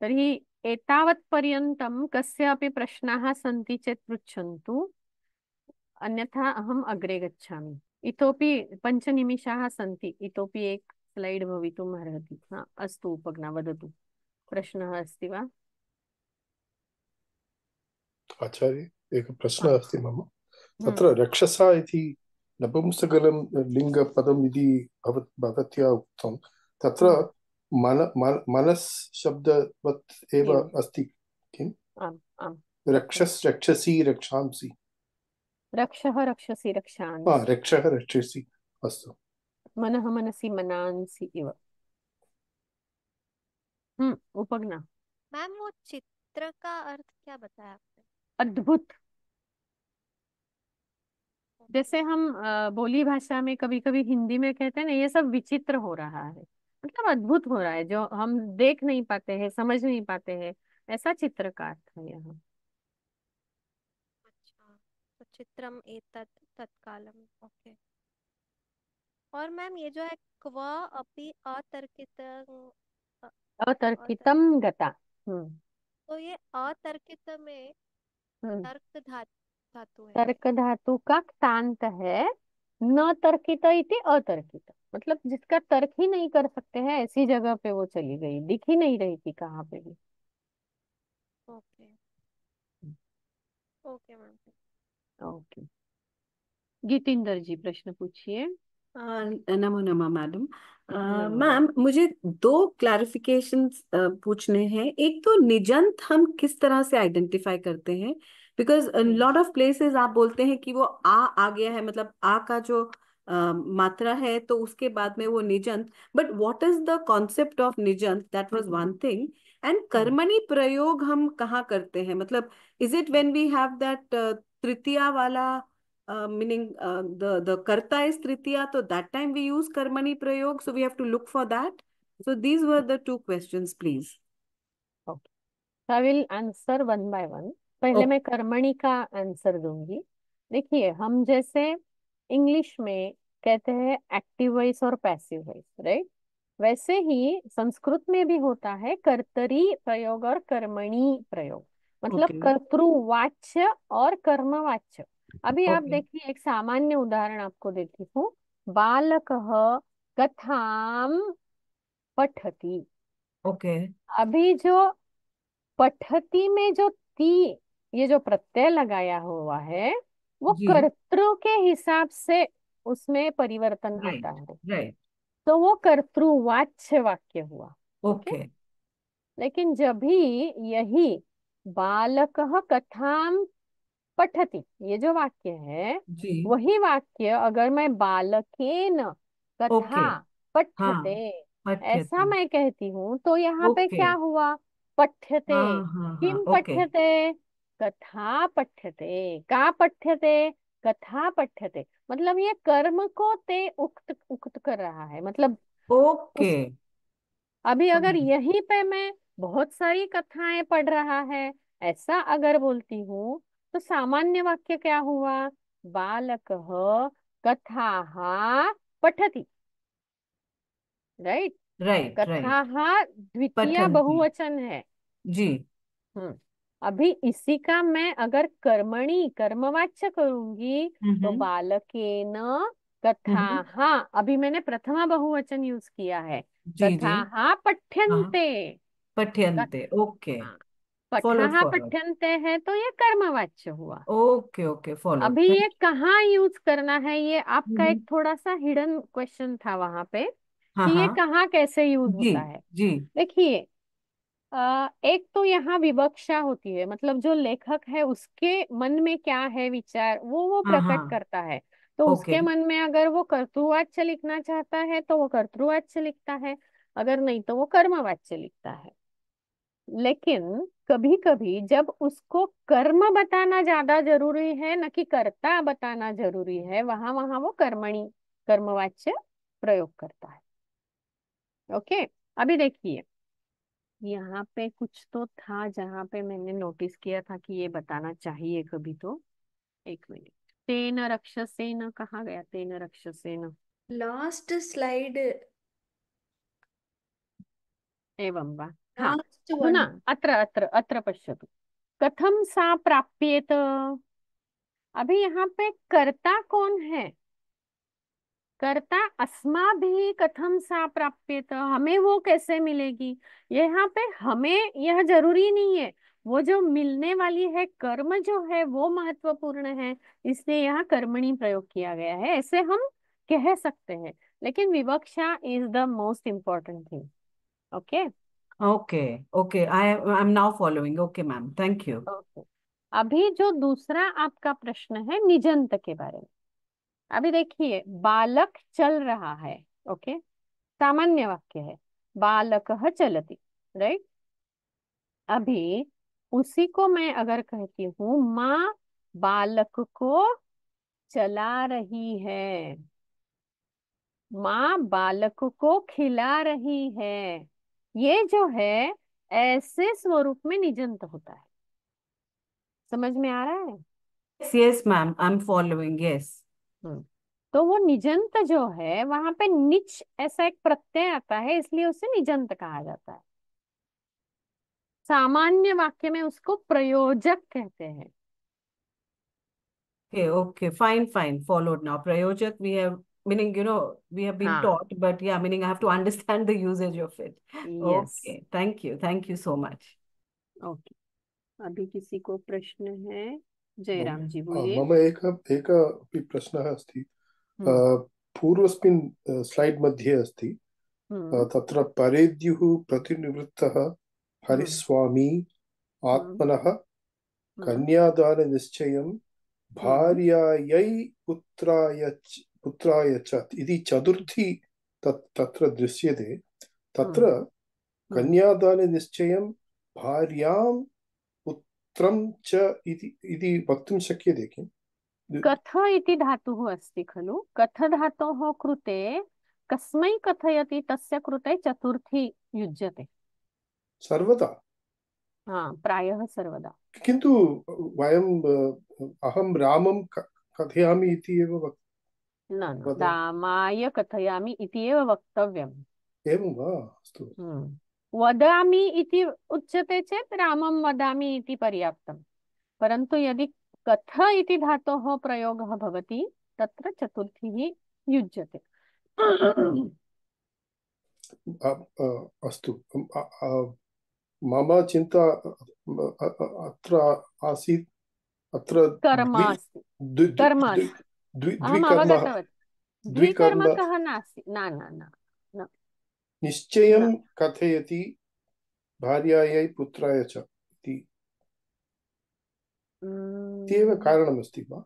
तर्हि एतावत्पर्यन्तं कस्यापि प्रश्नाः सन्ति चेत् पृच्छन्तु अन्यथा अहम् अग्रे गच्छामि इतोपि पञ्चनिमिषाः सन्ति इतोपि एक क्लैड् भवितुमर्हति अस्त अस्तु उपज्ञा वदतु प्रश्न अस्त वा आचार्य एक प्रश्न अस्त मम हम्म। रक्षसा इति नपुंसकलं लिङ्गपदम् तत्र हम्म। मन मन मनस् शब्दवत् एव अस्ति किम् रक्षस् रक्षसि रक्षांसि रक्षः रक्षसि रक्षांसि रक्षः रक्षसि अस्तु मन मनसी मनांसि इव हम्म उपगना मैम वो चित्र का अर्थ क्या बताया आपने अद्भुत जैसे हम बोली भाषा में कभी कभी हिंदी में कहते हैं ना ये सब विचित्र हो रहा है मतलब अद्भुत हो रहा है जो हम देख नहीं पाते हैं समझ नहीं पाते हैं ऐसा चित्र का अर्थ है यहाँ अच्छा तो चित्रम एतत् तत्कालम ओके और मैम ये जो है क्व अपि अतर्कित अतर्कितम गता हम्म। तो ये अतर्कित में हम्म। तर्क धातु है तर्क धातु का क्तांत है न तर्कित इति अतर्कित मतलब जिसका तर्क ही नहीं कर सकते हैं ऐसी जगह पे वो चली गई दिख ही नहीं रही थी कहाँ पे भी okay hmm. Okay ma'am okay Gitinder ji प्रश्न पूछिए नमो नमः मैडम मैम मुझे दो क्लैरिफिकेशन पूछने हैं एक तो निजंत हम किस तरह से आइडेंटिफाई करते हैं because hmm. Lot of places आप बोलते हैं कि वो आ आ गया है मतलब आ का जो Uh, मात्रा है तो उसके बाद में वो निजंत but what is the concept of निजंत that was hmm. One thing and hmm. कर्मणी प्रयोग हम कहाँ करते हैं मतलब is it when we have that तृतीया वाला Uh, meaning uh, the the karta is tritiya so that time we use karmani prayog so we have to look for that so these were the two questions please okay i will answer one by one पहले okay. मैं कर्मणी का answer दूंगी देखिए हम जैसे English में कहते हैं एक्टिव वॉइस और पैसिव वॉइस राइट वैसे ही संस्कृत में भी होता है कर्तरी प्रयोग और कर्मणी प्रयोग मतलब okay. कर्तृवाच्य और कर्मवाच्य अभी आप ओके देखिए एक सामान्य उदाहरण आपको देती हूँ बालक कथाम पठती ओके अभी जो पठती में जो ती ये जो प्रत्यय लगाया हुआ है वो जी कर्तृ के हिसाब से उसमें परिवर्तन होता है राइट तो वो कर्तृवाच्य वाक्य हुआ ओके लेकिन जब भी यही बालक कथाम पठती ये जो वाक्य है जी वही वाक्य अगर मैं बालकेन ओके कथा हाँ पठ्यते ऐसा मैं कहती हूँ तो यहाँ पे ओके क्या हुआ पठ्यते हाँ हाँ हाँ किम ओके पठ्यते कथा पठ्यते का पठ्यते कथा पठ्यते मतलब ये कर्म को ते उक्त उक्त कर रहा है मतलब ओके उस अभी अगर यहीं पे मैं बहुत सारी कथाएं पढ़ रहा है ऐसा अगर बोलती हूँ तो सामान्य वाक्य क्या हुआ बालक कथा पठती राइट राइट कथा द्वितीय बहुवचन है जी हम्म अभी इसी का मैं अगर कर्मणी कर्मवाच्य करूंगी तो हम्म। न हम्म, कथा हम्म। अभी मैंने प्रथमा बहुवचन यूज किया है कथा पठ्यंते पठ्यंते हाँ, ओके फॉलो पठनते हैं तो ये कर्मवाच्य हुआ ओके ओके फॉलो अभी ये कहाँ यूज करना है ये आपका हम्म। एक थोड़ा सा हिडन क्वेश्चन था वहां पे हाँ कि ये हाँ कहाँ कैसे यूज जी होता है जी देखिए एक तो यहाँ विवक्षा होती है मतलब जो लेखक है उसके मन में क्या है विचार वो वो हाँ प्रकट हाँ करता है तो ओके उसके मन में अगर वो कर्तृवाच्य लिखना चाहता है तो वो कर्तृवाच्य लिखता है अगर नहीं तो वो कर्मवाच्य लिखता है लेकिन कभी कभी जब उसको कर्म बताना ज्यादा जरूरी है न कि कर्ता बताना जरूरी है वहां वहां वो कर्मणी कर्मवाच्य प्रयोग करता है ओके अभी देखिए यहाँ पे कुछ तो था जहां पे मैंने नोटिस किया था कि ये बताना चाहिए कभी तो एक मिनट तेन न कहा गया तेन न लास्ट स्लाइड एवं बा हाँ, हाँ। अधुना अत्र पश्यतु कथम सा प्राप्येत अभी यहाँ पे कर्ता कौन है कर्ता अस्मा भी कथम सा प्राप्येत हमें वो कैसे मिलेगी यहाँ पे हमें यह जरूरी नहीं है वो जो मिलने वाली है कर्म जो है वो महत्वपूर्ण है इसलिए यहाँ कर्मणी प्रयोग किया गया है ऐसे हम कह सकते हैं लेकिन विवक्षा is the most important thing okay okay okay I I am now following okay ma'am thank you अभी जो दूसरा आपका प्रश्न है निजंत के बारे में अभी देखिए बालक चल रहा है ओके सामान्य वाक्य है बालक चलती राइट अभी उसी को मैं अगर कहती हूँ माँ बालक को चला रही है माँ बालक को खिला रही है ये जो है ऐसे स्वरूप में निजंत होता है समझ में आ रहा है yes, yes, I'm following, yes. हम्म, तो वो निजंत जो है वहां पे निच ऐसा एक प्रत्यय आता है इसलिए उसे निजंत कहा जाता है सामान्य वाक्य में उसको प्रयोजक कहते हैं okay fine fine followed now प्रयोजक we have meaning you know we have been हाँ. taught but yeah meaning i have to understand the usage of it yes. okay thank you thank you so much okay अभी किसी को प्रश्न है जयराम जी बोलिए मम एक एक अपि प्रश्नः अस्ति पूर्वस्मिन् स्लाइड मध्ये अस्ति तत्र परेद्युः प्रतिनिवृत्तः हरिस्वामी आत्मनः कन्यादाननिश्चयं भार्यायै पुत्राय पुत्राय च इति चतुर्थी तत्र दृश्यते तत्र कन्यादाने निश्चयं भार्यां पुत्रं च इति इति वक्तुं शक्यते किम् कथ इति धातुः अस्ति खलु कथधातोः कृते कस्मै कथयति तस्य कृते चतुर्थी युज्यते सर्वदा हा प्रायः सर्वदा किन्तु वयं अहं रामं कथयामि इति एव न न वद- कथयामि इति एव वक्तव्यम् एवं वा अस्तु हम्म। वदामि इति उच्यते चेत् रामं वदामि इति पर्याप्तम् परन्तु यदि कथ इति धातोः प्रयोगः भवति तत्र चतुर्थीः युज्यते अस्तु मम चिन्ता अत्र आसीत् अत्र कर्म अस्ति कर्म अस्ति निश्चय कथय द्विकर्मः अवगतवती द्विकर्म द्विकर्मकः पुत्राय च इति कारणमस्ति वा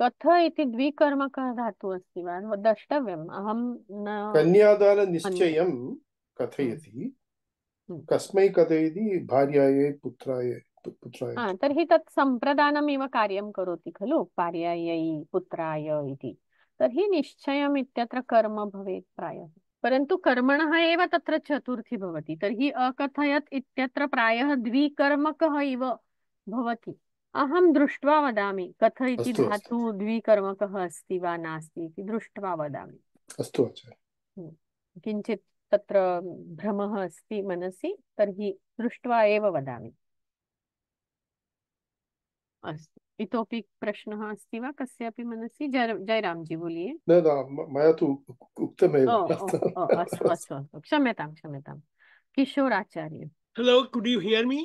कथ इति द्विकर्मकः धातुः अस्ति वा द्रष्टव्यम् अहं न कथयति हम्म। हम्म। कस्मै कथयति भार्यायै पुत्राय तरी तत् संप्रदान कार्य कौती खलु पार्यायी पुत्राय तरी निश्चय कर्म भवे प्राय परंतु कर्मण त्र चतुर्थी भवति तरी अकथयत प्राय द्विकर्मक द्विकर्मकः इव भवति अहं दृष्ट्वा कथ इति धातु द्विकर्मक अस्त वा नास्ति इति दृष्ट्वा वदामि अस्तु किञ्चित् तत्र भ्रमः अस्ति मनसि दृष्ट्वा एव प्रश्न प्रश्नः अस्ति वा कस्यापि जयराम जी बोलिए न न Kishore Acharya hello could you hear me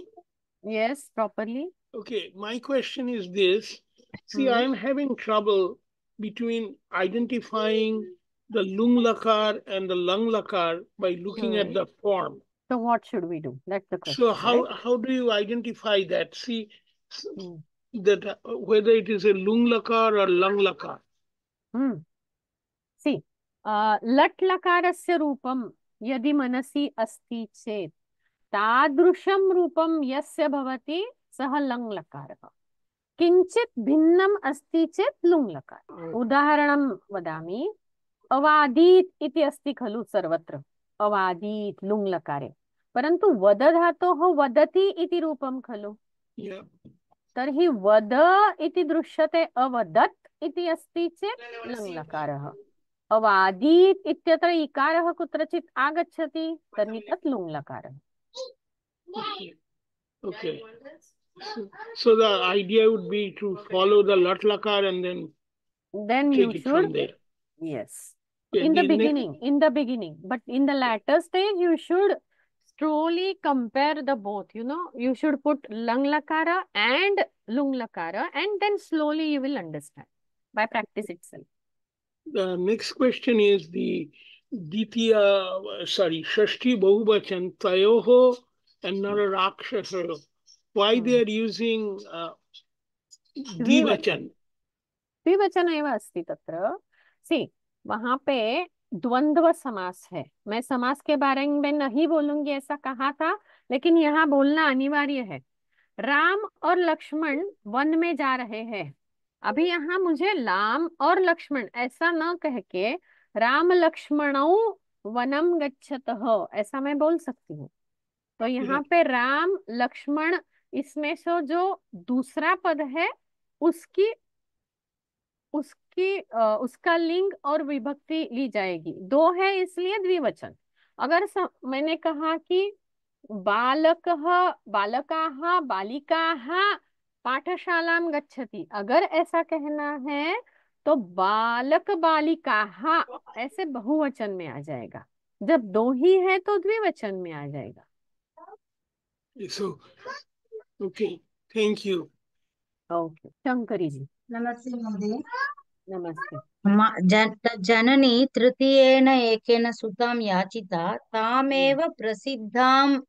yes properly okay my question is this see I am having trouble between identifying the लुंग लकार एंड द लंग लकार by looking at the form so what should we do that's the question so how how do you identify that see that uh, whether it is a lung lakar or lung lakar. Hmm. See, uh, lat lakarasya rupam यदि मनसि अस्ति चेत् तादृशं रूपं यस्य भवति सः लङ् लकारः किञ्चित् भिन्नम् अस्ति चेत् लुङ् लकारः उदाहरणं वदामि अवादीत् इति अस्ति खलु सर्वत्र अवादीत् लुङ् लकारे परन्तु वदधातोः वदति इति रूपं खलु yeah. तर्हि वद इति दृश्यते अवदत् इति अस्ति चेत् लुङ्लकारः अवादीत् इत्यत्र इकारः कुत्रचित् आगच्छति तर्हि तत् लुङ्लकारः Okay. So, so the idea would be to follow the lat lakar and then then you should yes yeah, in the, the beginning next... in the beginning but in the latter stage you should truly compare the both, you know, you should put Lang Lakara and Lung Lakara and then slowly you will understand by practice itself. The next question is the Ditya, sorry, Shashti Bahubachan Tayoho and Nararakshasa. Why hmm. they are using uh, Dvivachan? Dvivachan एव अस्ति तत्र See, वहां पे द्वंद्व समास है मैं समास के बारे में नहीं बोलूंगी ऐसा कहा था लेकिन यहाँ बोलना अनिवार्य है राम और लक्ष्मण वन में जा रहे हैं अभी यहाँ मुझे राम और लक्ष्मण ऐसा न कह के राम लक्ष्मण वनम गच्छत हो ऐसा मैं बोल सकती हूँ तो यहाँ पे राम लक्ष्मण इसमें से जो दूसरा पद है उसकी उस कि उसका लिंग और विभक्ति ली जाएगी दो है इसलिए द्विवचन अगर सम, मैंने कहा कि बालक बालका बालिका पाठशाला गच्छति अगर ऐसा कहना है तो बालक बालिका ऐसे बहुवचन में आ जाएगा जब दो ही है तो द्विवचन में आ जाएगा okay thank you okay Shankari ji नमस्ते नमस्ते जननी तृतीयेन एकेन सुतां याचिता तामेव हम्म। प्रसिद्धां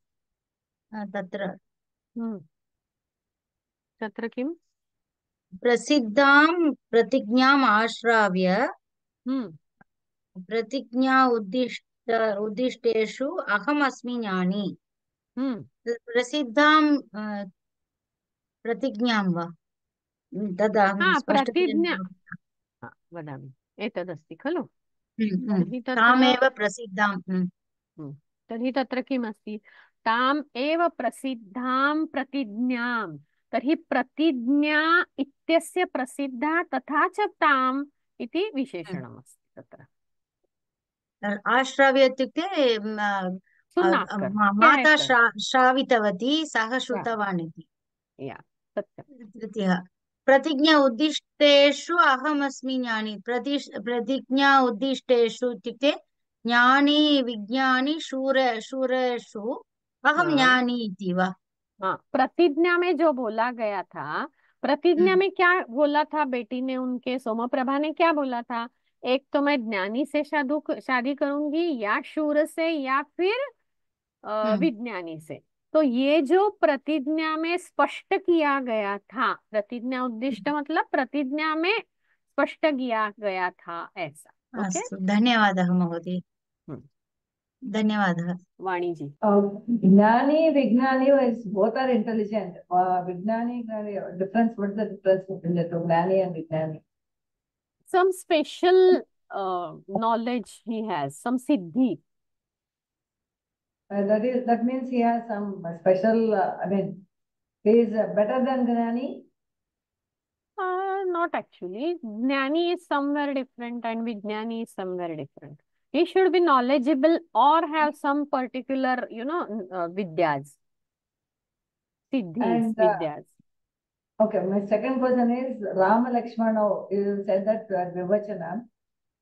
तत्र हम्म। तत्र किम् प्रसिद्धां प्रतिज्ञाम् आश्राव्य हम्म। प्रतिज्ञा उद्दिष्ट उद्दिष्टेषु अहमस्मि ज्ञानी प्रसिद्धां प्रतिज्ञां वा तदा प्रतिज्ञा वदामि एतदस्ति खलु हम्म, हम्म। तर्हि तत्र तामेव प्रसिद्धां हम्म। किमस्ति ताम् एव प्रसिद्धां प्रतिज्ञां तर्हि प्रतिज्ञा इत्यस्य प्रसिद्धा तथा च ताम् इति विशेषणमस्ति तत्र इत्युक्ते माता श्रावितवती सः श्रुतवान् इति तृतीयः प्रतिज्ञा उद्दिष्टेषु अहमस्मि ज्ञानी प्रति प्रतिज्ञा उद्दिष्टेषु इत्युक्ते ज्ञानी विज्ञानी शूर शूरेषु अहम ज्ञानी इति वा प्रतिज्ञा में जो बोला गया था प्रतिज्ञा हम्म। में क्या बोला था बेटी ने उनके सोमप्रभा ने क्या बोला था एक तो मैं ज्ञानी से शादी करूंगी या शूर से या फिर हम्म। विज्ञानी से तो ये जो प्रतिज्ञा में स्पष्ट किया गया था प्रतिज्ञा उद्दिष्ट हम्म। मतलब प्रतिज्ञा में स्पष्ट किया गया था ऐसा हाँ, धन्यवाद महोदय हम्म। धन्यवाद वाणी जी विज्ञानी इज बोथ आर इंटेलिजेंट विज्ञानी difference what the difference between the ज्ञानी एंड विज्ञानी some special knowledge he he some सिद्धि Uh, that is that means he has some uh, special. Uh, I mean, he is uh, better than Granny. Uh, not actually. Gnani is somewhere different, and Vijnani is somewhere different. He should be knowledgeable or have some particular, you know, uh, vidyas, siddhis, and, uh, vidyas. Okay, my second question is Rama Lakshmana. You said that uh, Vivachanam.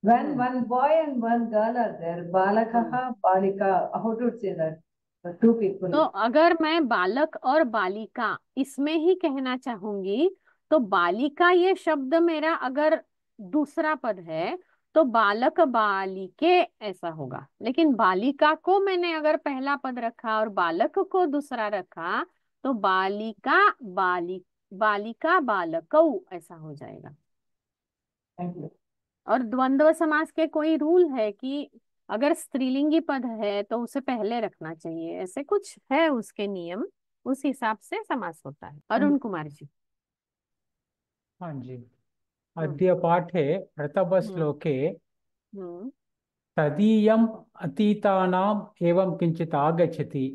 When hmm. one boy and one girl are there, balakaha, hmm. balika, how to say that? Two people. तो अगर मैं बालक और बालिका इसमें ही कहना चाहूंगी तो बालिका ये शब्द मेरा अगर दूसरा पद है तो बालक बालिके ऐसा होगा लेकिन बालिका को मैंने अगर पहला पद रखा और बालक को दूसरा रखा तो बालिका बालिक बालिका बालकऊ ऐसा हो जाएगा थैंक यू और द्वंद्व समास के कोई रूल है कि अगर स्त्रीलिंगी पद है तो उसे पहले रखना चाहिए ऐसे कुछ है उसके नियम उस हिसाब से समास होता है हाँ अरुण कुमार जी हाँ जी हम्म। अद्य पाठ प्रथम श्लोके हम्म। हम्म। तदीय अतीता एवं किञ्चित् आगच्छति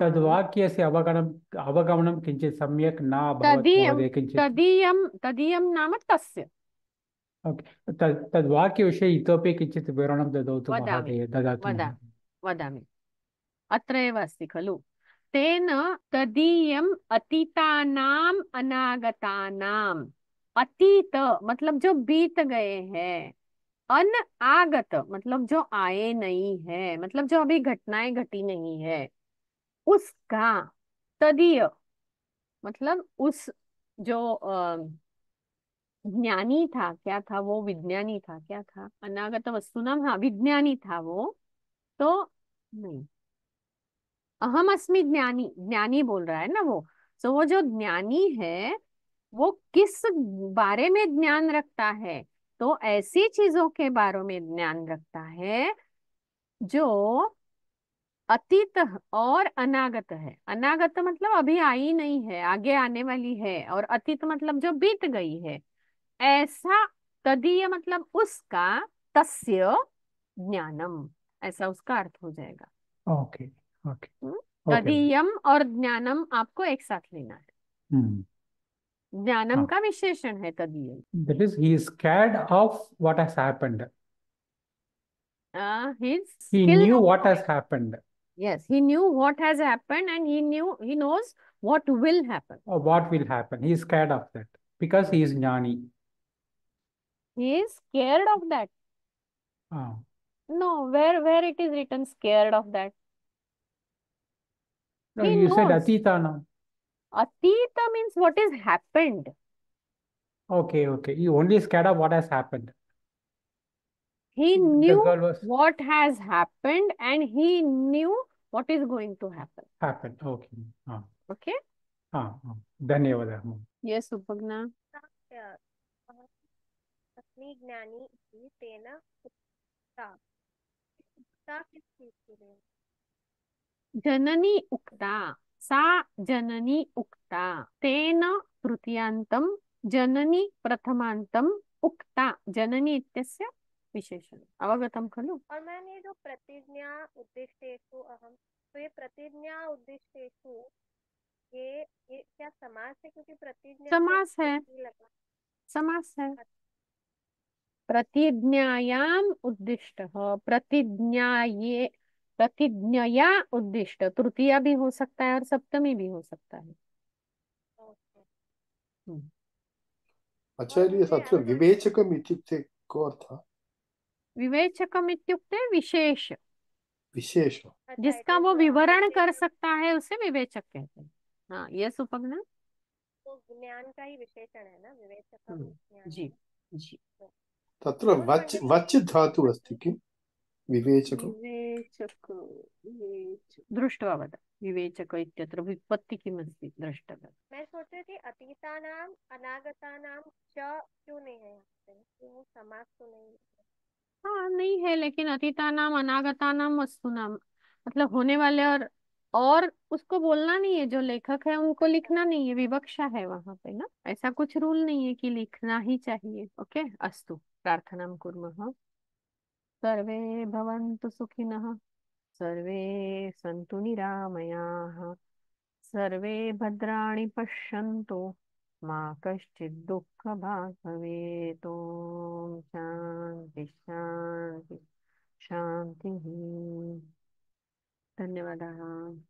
तद्वाक्यस्य अवगमनं अवगमनं किञ्चित् सम्यक् न अभवत् तदीय तदीयं नाम तस्य तद्वाक्यविषये इतोपि किञ्चित् विवरणं ददातु वदामि अत्र एव अस्ति खलु तेन तदीय अतीतानाम अनागतानाम अतीत मतलब जो बीत गए हैं अन आगत मतलब जो आए नहीं है मतलब जो अभी घटनाएं घटी नहीं है उसका तदीय मतलब उस जो आ, ज्ञानी था क्या था वो विज्ञानी था क्या था अनागत वस्तु नाम हाँ विज्ञानी था वो तो नहीं अहम अस्मि ज्ञानी ज्ञानी बोल रहा है ना वो तो वो जो ज्ञानी है वो किस बारे में ज्ञान रखता है तो ऐसी चीजों के बारे में ज्ञान रखता है जो अतीत और अनागत है अनागत मतलब अभी आई नहीं है आगे आने वाली है और अतीत मतलब जो बीत गई है ऐसा तदीय मतलब उसका तस्य ज्ञानम ऐसा उसका अर्थ हो जाएगा ओके ओके तदीयम और ज्ञानम आपको एक साथ लेना है ज्ञानम का विशेषण है तदीयम that is he is scared of what has happened uh, he's he knew what has happened yes he knew what has happened and he knew he knows what will happen or what will happen he is scared of that because he is jnani he is scared of that oh. no where where it is written scared of that no, he you knows. said atita now atita means what has happened okay okay you only scared of what has happened he knew was... what has happened and he knew what is going to happen happen okay ah. okay ah, ah. ಧನ್ಯವಾದ ಎಸ್ ಉಪಜ್ಞಾ अपनी ज्ञानी इति तेन उक्ता उक्ता किस चीज के लिए जननी उक्ता सा जननी उक्ता तेन तृतीयांतम जननी प्रथमांतम उक्ता जननी इत्यस्य विशेषण अवगतम खलु और मैंने ये जो प्रतिज्ञा उद्दिष्टेषु अहम तो ये प्रतिज्ञा उद्दिष्टेषु ये ये क्या समास है क्योंकि प्रतिज्ञा समास है समास है अच्छा। प्रतिज्ञायाम उद्दिष्ट प्रतिज्ञाये प्रतिज्ञया उद्दिष्ट तृतीय भी हो सकता है और सप्तमी भी हो सकता है हम्म। अच्छा, आचार्य तत्र विशेष विशेष जिसका अच्छा, वो तो विवरण कर सकता है उसे विवेचक कहते हैं हाँ ये सुपग ना तो ज्ञान का ही विशेषण है ना विवेचक हम्म। जी जी तत्र वच् वच् धातु अस्ति किं विवेचक विवेचक दृष्ट्वा वद विवेचक इत्यत्र विपत्ति किमस्ति दृष्टव्यं मैं सोच रही थी अतीतानाम अनागतानाम च क्यों नहीं है क्यों समास तो नहीं हाँ नहीं है लेकिन अतीतानाम अनागतानाम वस्तुनाम मतलब होने वाले और और उसको बोलना नहीं है जो लेखक है उनको लिखना नहीं है विवक्षा है वहां पे ना ऐसा कुछ रूल नहीं है कि लिखना ही चाहिए ओके अस्तु प्रार्थना कुर्मः सर्वे भवन्तु सुखिनः सर्वे सन्तु निरामया सर्वे भद्राणि पश्यन्तु मा कश्चित् दुःख भाग् भवेत् शान्ति शान्ति शान्तिः धन्यवादाः हाँ।